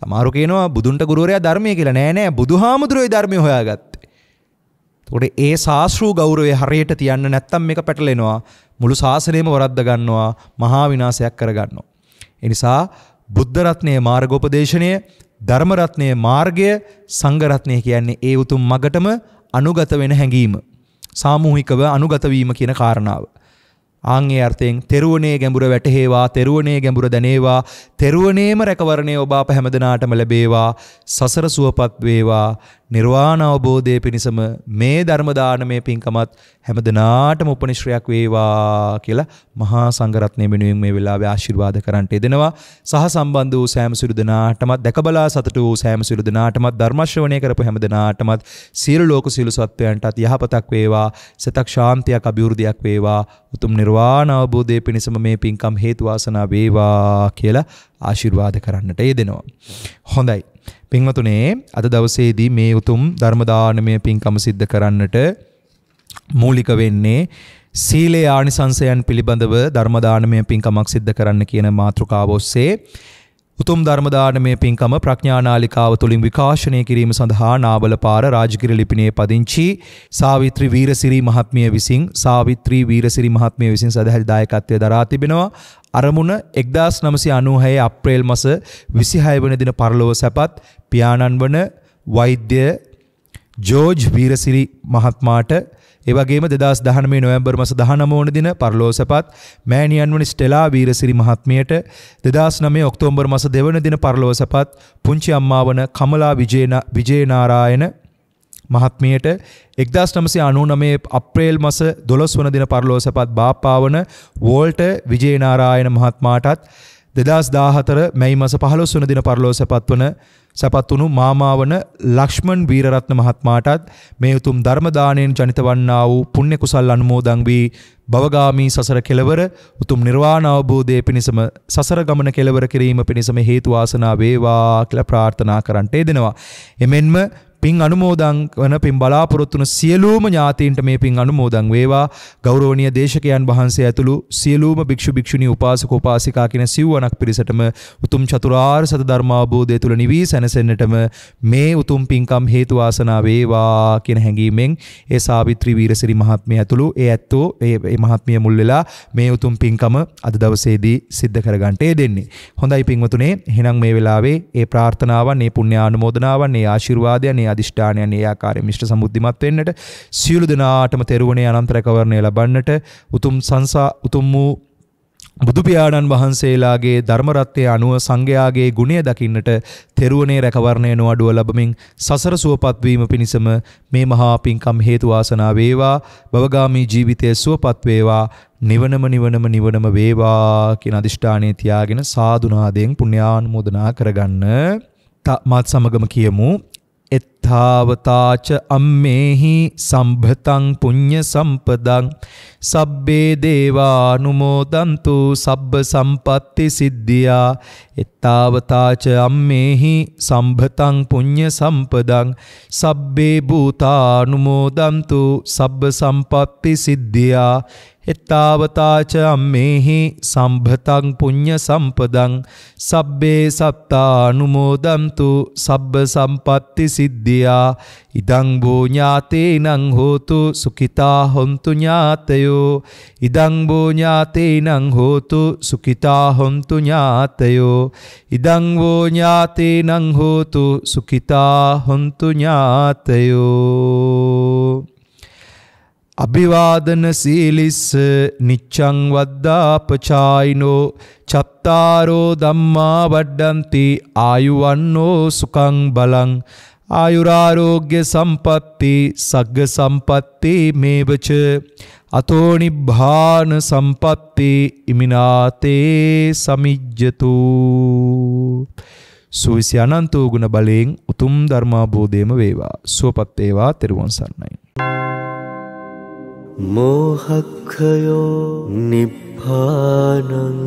සමහරු කියනවා බුදුන්ට ගුරුවරයා ධර්මයේ කියලා. නෑ නෑ බුදුහාමුදුරුවෝ ධර්මය හොයාගත්තේ. එතකොට ඒ සාස්ෘ ගෞරවය හරියට තියන්න නැත්තම් මේක පැටලෙනවා. මුළු ශාසනයම වරද්ද ගන්නවා මහා විනාශයක් කරගන්නවා. ඒ නිසා බුද්ධ රත්නයේ මාර්ගෝපදේශනය, ධර්ම රත්නයේ මාර්ගය, සංඝ රත්නය කියන්නේ ඒ උතුම් මගටම අනුගත වෙන හැඟීම. සාමූහිකව අනුගත වීම කියන කාරණාව. ආංගේ අර්ථයෙන් තෙරුවනේ ගැඹුර වැටහේවා තෙරුවනේ ගැඹුර දැනේවා තෙරුවනේම රැකවරණය ඔබ අප හැමදෙනාටම ලැබේවා සසර සුවපත් වේවා නිර්වාණ අවබෝධය පිණිසම මේ ධර්ම දානමය පින්කමත් හැමදෙනාටම උපනිශ්‍රයක් වේවා කියලා මහා සංඝරත්නය වෙනුවෙන් මේ වෙලාවේ ආශිර්වාද කරන්ට එදෙනවා සහ සම්බන්ධ වූ සෑම සිළු දෙනාටමත් දැකබලා සතුට වූ සෑම සිළු දෙනාටමත් ධර්ම ශ්‍රවණය කරපු හැම දෙනාටමත් සියලු ලෝක සියලු සත්වයන්ටත් යහපතක් වේවා සිතක් ශාන්තියක් අභිවෘද්ධියක් වේවා උතුම් නිර්වාණ අවබෝධය පිණිසම මේ පින්කම් හේතු වාසනා වේවා කියලා ආශිර්වාද කරන්නට යෙදෙනවා. හොඳයි. පින්වතුනේ අද දවසේදී මේ උතුම් ධර්ම දානමය පින්කම සිද්ධ කරන්නට මූලික වෙන්නේ සීලේ ආනිසංසයන් පිළිබඳව ධර්ම දානමය පින්කමක් සිද්ධ කරන්න කියන මාතෘකාව ඔස්සේ උතුම් ධර්මදානමය පින්කම ප්‍රඥානාලිකාව තුළින් විකාශනය කිරීම සඳහා නාවල පාර රාජගිරි ලිපිනේ පදිංචි සාවිත්‍රි වීරසිරි මහත්මිය විසින් සාවිත්‍රි වීරසිරි මහත්මිය විසින් සදහැල් දායකත්වය දරා තිබෙනවා අරමුණ එක්දස් නමසි අනුහයේ අප්‍රේල් මස විසිහය වන දින පරලොව සැපත් පියාණන් වන වෛද්‍ය ජෝජ් වීරසිරි මහත්මාට ඒවගේම දෙදස් දහනමේ නොවැම්බර් මස දහනමෝන දින පරලෝසපත් මෑණියන් වනි ස්ටෙලා වීරසිරි මහත්මියට දෙදස් නමේ ඔක්තෝම්බර් මස දෙවන දින පරලෝසපත් පුංචි අම්මාවන කමලා විජේනාරායන මහත්මියට එක්දස් නමසේ අනුනමේ අප්‍රේල් මස දොළොස් වන දින පරලෝසපත් බාපාවන වෝල්ට විජේනාරායන මහත්මාටත් දෙදස් දාහතර මැයි මස පහලොස් වන දින පරලෝ සැපත්වන සැපත්වුණු මාමාවන ලක්ෂ්මන් වීරරත්න මහත්මාටත් මේ උතුම් ධර්මදානයෙන් ජනිත වන්නා වූ පුණ්‍ය කුසල් අනුමෝදන් වී භවගාමී සසර කෙලවර උතුම් නිර්වාණ අවබෝධය පිණිසම සසර ගමන කෙලවර කිරීම පිණිසම හේතු වාසනා වේවා කියලා ප්‍රාර්ථනා කරන්ට දෙනවා. එමෙන්ම පින් අනුමෝදන් වන පින් බලාපොරොත්තුන සියලූම ඥාතීන්ට මේ පින් අනුමෝදන් වේවා ගෞරෝණය දේශකයන් වහන්සේ ඇතුළු සියලූම භික්ෂු භික්ෂුණී උපාසක උපාසිකා කියෙන සිව්ුවනක් පිරිසටම උතුම් චතුරාර් සත ධර්මාබෝධය තුළ නිවී සැනසෙන්න්නටම මේ උතුම් පින්කම් හේතුවාසනා වේවා කියෙන හැඟීමෙන් ඒ සාවිත්‍රී වීරසිරි මහත්මය ඇතුළු ඒ ඇත්තෝ ඒ මහත්මිය මුල්ලලා මේ උතුම් පින්කම අද දවසේදී සිද්ධ කරගන්ටේ දෙන්නේ. හොඳයි පින්වතුනේ හෙනම් මේ වෙලාවේ ඒ ප්‍රාර්ථනාවන් ඒ පුුණ්‍යානුමෝදනාවන් ඒ ආශිර්වාදයන් ඒ අධිෂ්ඨානයන් ඒ ආකාරයෙන් මිෂ්ඨ සම්මුද්ධිමත් වෙන්නට සියලු දෙනාටම තෙරුවනේ අනන්ත රැකවරණය ලබන්නට උතුම් සංසා උතුම් වූ බුදුපියාණන් වහන්සේලාගේ ධර්මරත්වය අනුව සංඝයාගේ ගුණය දකින්නට තෙරුවනේ රැකවරණය නොඅඩුව ලබමින් සසර සුවපත්වීම පිණිසම මේ මහා පිංකම් හේතු වාසනා වේවා භවගාමී ජීවිතය සුවපත් වේවා නිවනම නිවනම නිවනම වේවා කියන අදිෂ්ඨානය තියාගෙන සාදුනාදයෙන් පුණ්‍යානුමෝදනා කරගන්න මත් සමගම කියමු එත්තාවතාච අම්මේහි සම්භතං පුඤ්ඤ සම්පදං සබ්බේ දේවානුමෝදන්තු සබ්බ සම්පatti සිද්ධියා එත්තාවතාච අම්මේහි සම්භතං පුඤ්ඤ සම්පදං සබ්බේ භූතානුමෝදන්තු සබ්බ සම්පatti සිද්ධියා එත්තාවතාච අම්මේහි සම්භතං පුඤ්ඤ සම්පදං සබ්බේ සත්තා අනුමෝදන්තු සබ්බ සම්පatti සිද්ධියා ඉදං බෝ ඥාතේනං හෝතු සුඛිතා හොන්තු ඥාතයෝ ඉදං බෝ ඥාතේනං හෝතු සුඛිතා හොන්තු ඥාතයෝ ඉදං බෝ ඥාතේනං හෝතු සුඛිතා හොන්තු ඥාතයෝ අභිවාදන සීලිස්ස නිච්චං වද්දාපචායිනෝ චත්තාරෝ ධම්මා වඩ්ඩන්ති ආයුවන්නෝ සුකං බලං ආයුරාරෝග්‍ය සම්පත්ති සග්ග සම්පත්ති මේවච අතෝ නිබ්බාන සම්පත්ති ඉමිනාතේ සමිජ්ජතු සුවිසි අනන්ත වූ ගුණ බලයෙන් උතුම් ධර්මාබෝධයම වේවා සුවපත් වේවා තෙරුවන් සරණයි मोहखयो निभानम्